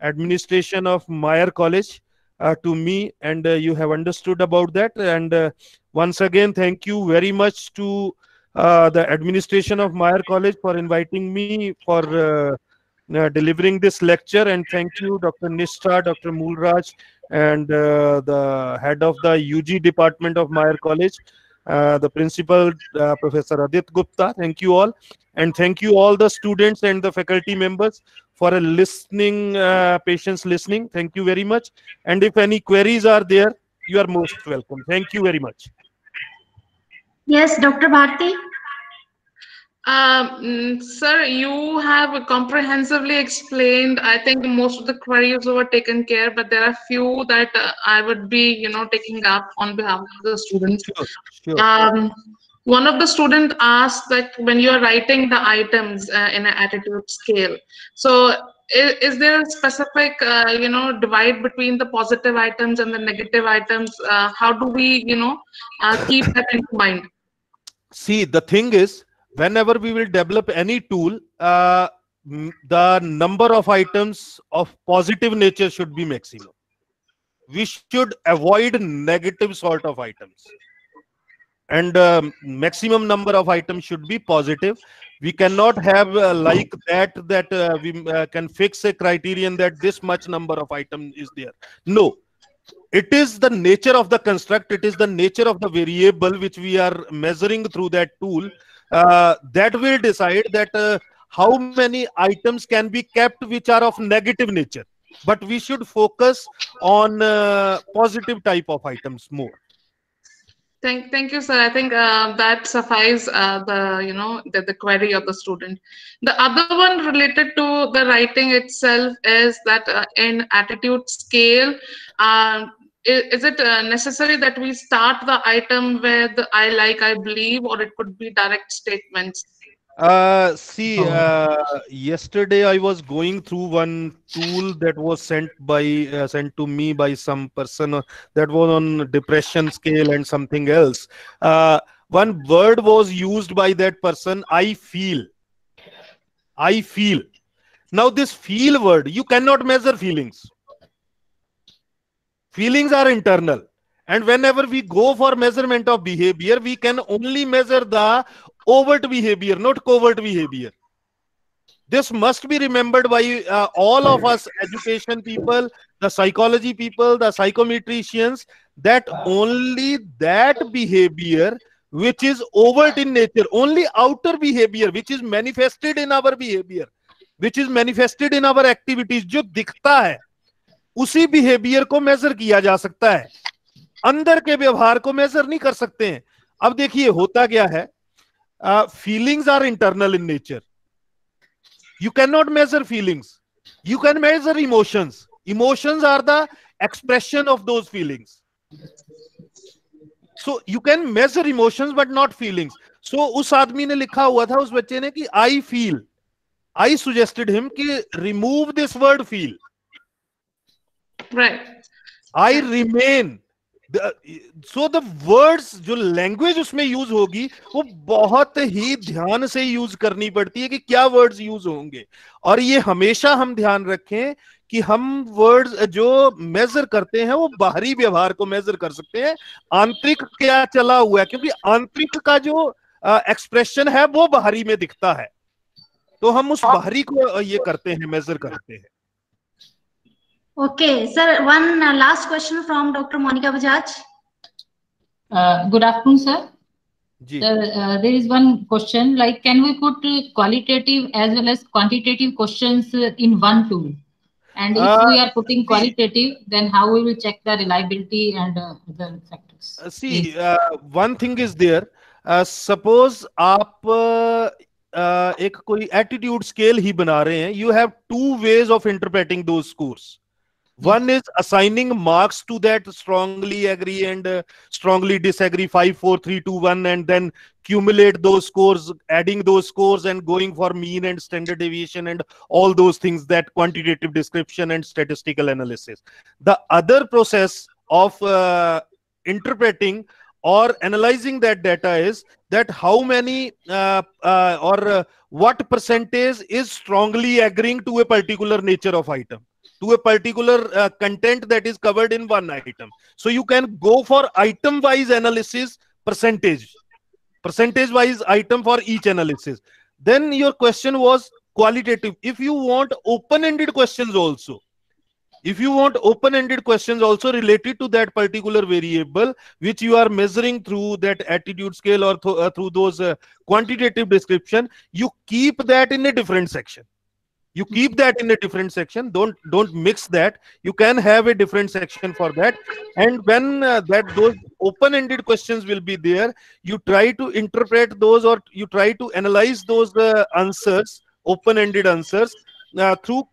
administration of Meyer College uh, to me, and uh, you have understood about that. And uh, once again, thank you very much to uh, the administration of Meyer College for inviting me for uh, delivering this lecture. And thank you, Dr. Nishtha, Dr. Mulraj, and the head of the UG department of Meyer College uh, the principal, uh, Professor Adit Gupta. Thank you all. And thank you all the students and the faculty members for a listening, uh, patience listening. Thank you very much. And if any queries are there, you are most welcome. Thank you very much. Yes, Dr. Bharti. Um, mm, sir, you have comprehensively explained. I think most of the queries were taken care, but there are few that uh, I would be, you know, taking up on behalf of the students. Sure, sure. Um, one of the students asked that when you are writing the items uh, in an attitude scale, so is, is there a specific, uh, you know, divide between the positive items and the negative items? Uh, how do we, you know, uh, keep that in mind? See, the thing is whenever we will develop any tool uh, the number of items of positive nature should be maximum we should avoid negative sort of items and uh, maximum number of items should be positive we cannot have uh, like that that uh, we uh, can fix a criterion that this much number of item is there no it is the nature of the construct it is the nature of the variable which we are measuring through that tool uh, that will decide that uh, how many items can be kept which are of negative nature but we should focus on uh, positive type of items more Thank, thank you, sir. I think uh, that suffices uh, the you know the, the query of the student. The other one related to the writing itself is that uh, in attitude scale, uh, is it uh, necessary that we start the item with i like i believe or it could be direct statements uh, see oh. uh, yesterday i was going through one tool that was sent by uh, sent to me by some person uh, that was on depression scale and something else uh, one word was used by that person i feel i feel now this feel word you cannot measure feelings Feelings are internal. And whenever we go for measurement of behavior, we can only measure the overt behavior, not covert behavior. This must be remembered by uh, all of us education people, the psychology people, the psychometricians, that only that behavior which is overt in nature, only outer behavior which is manifested in our behavior, which is manifested in our activities, जो दिखता है उसी behaviour को major किया जा सकता है अंदर के व्यवहार को मेजर नहीं कर सकते हैं अब देखिए होता क्या है feelings are internal in nature you can not measure feelings you can measure emotions emotions are the expression of those feelings so you can measure emotions but not feelings so उस आदमी ने लिखा हुआ था उस बच्चे ने कि I feel I suggested him कि remove this word feel right i remain so the words जो लैंग्वेज उसमें यूज होगी वो बहुत ही ध्यान से यूज करनी पड़ती है कि क्या वर्ड्स यूज होंगे और ये हमेशा हम ध्यान रखें कि हम वर्ड्स जो मेजर करते हैं वो बाहरी व्यवहार को मेजर कर सकते हैं आंतरिक क्या चला हुआ है क्योंकि आंतरिक का जो एक्सप्रेशन है वो बाहरी में दिखता है तो हम उस हाँ। बाहरी को ये करते हैं मेजर करते हैं Okay, sir, one uh, last question from Dr. Monica Bajaj. Uh, good afternoon, sir. uh, there is one question like, can we put qualitative as well as quantitative questions in one tool? And if uh, we are putting qualitative, then how we will check the reliability and uh, the factors? Uh, see, uh, one thing is there. suppose आप एक कोई attitude scale ही बना रहे हैं you have two ways of interpreting one is assigning marks to that strongly agree and uh, strongly disagree, five, four, three, two, one, and then cumulate those scores, adding those scores and going for mean and standard deviation and all those things that quantitative description and statistical analysis. The other process of uh, interpreting or analyzing that data is that how many uh, uh, or uh, what percentage is strongly agreeing to a particular nature of item to a particular uh, content that is covered in one item. So you can go for item wise analysis percentage, percentage wise item for each analysis. Then your question was qualitative. If you want open ended questions also, if you want open ended questions also related to that particular variable which you are measuring through that attitude scale or th uh, through those uh, quantitative description you keep that in a different section you keep that in a different section don't don't mix that you can have a different section for that and when uh, that those open ended questions will be there you try to interpret those or you try to analyze those uh, answers open ended answers uh, through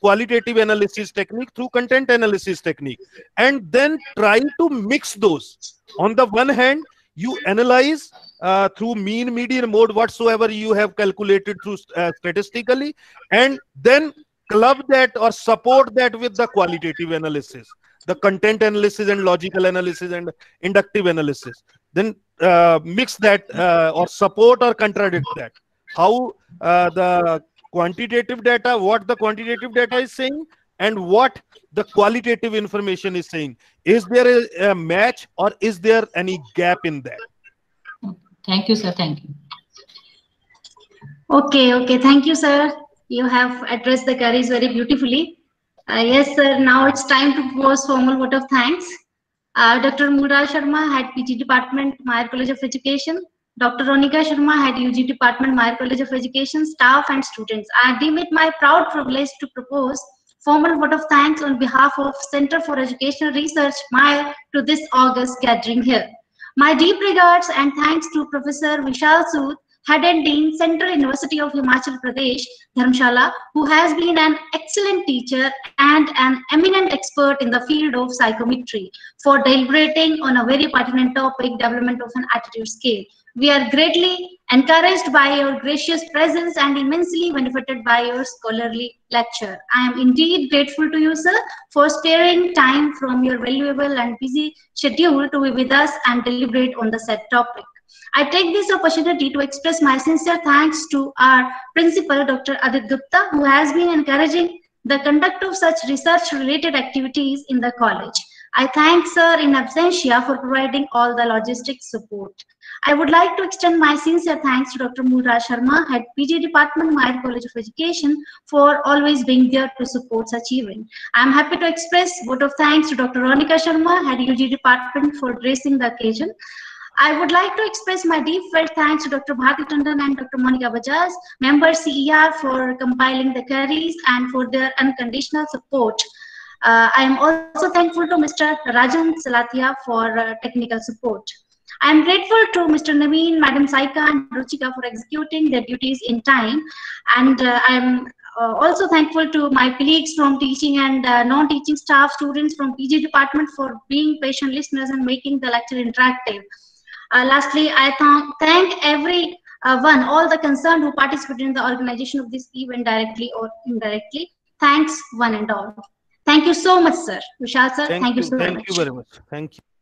qualitative analysis technique through content analysis technique and then try to mix those on the one hand you analyze uh, through mean median mode whatsoever you have calculated through uh, statistically and then club that or support that with the qualitative analysis the content analysis and logical analysis and inductive analysis then uh, mix that uh, or support or contradict that how uh, the quantitative data what the quantitative data is saying and what the qualitative information is saying. Is there a, a match or is there any gap in that? Thank you, sir. Thank you. Okay, okay. Thank you, sir. You have addressed the queries very beautifully. Uh, yes, sir. Now it's time to pose formal vote of thanks. Uh, Dr. Mura Sharma, Head PG Department, Mayer College of Education. Dr. Ronika Sharma, Head UG Department, Mayer College of Education, staff and students. I deem it my proud privilege to propose formal word of thanks on behalf of Center for Educational Research, my to this August gathering here. My deep regards and thanks to Professor Vishal Sood, Head and Dean, Central University of Himachal Pradesh, Dharamshala, who has been an excellent teacher and an eminent expert in the field of psychometry for deliberating on a very pertinent topic, development of an attitude scale. We are greatly encouraged by your gracious presence and immensely benefited by your scholarly lecture. I am indeed grateful to you, sir, for sparing time from your valuable and busy schedule to be with us and deliberate on the said topic. I take this opportunity to express my sincere thanks to our principal, Dr. Adit Gupta, who has been encouraging the conduct of such research-related activities in the college. I thank Sir in absentia for providing all the logistic support. I would like to extend my sincere thanks to Dr. Mulra Sharma, head PG department, Mayer College of Education, for always being there to support such event. I'm happy to express vote of thanks to Dr. Ronika Sharma, head UG department, for dressing the occasion. I would like to express my deep felt thanks to Dr. Bharti Tandon and Dr. Monica Bajaj, member CER for compiling the queries and for their unconditional support. Uh, I am also thankful to Mr. Rajan Salathia for uh, technical support. I am grateful to Mr. Naveen, Madam Saika, and Ruchika for executing their duties in time. And uh, I am uh, also thankful to my colleagues from teaching and uh, non-teaching staff, students from PG department for being patient listeners and making the lecture interactive. Uh, lastly, I th thank every uh, one, all the concerned who participated in the organization of this event directly or indirectly. Thanks one and all. Thank you so much, sir. Vishal, sir, thank, thank you, you so thank much. Thank you very much. Thank you.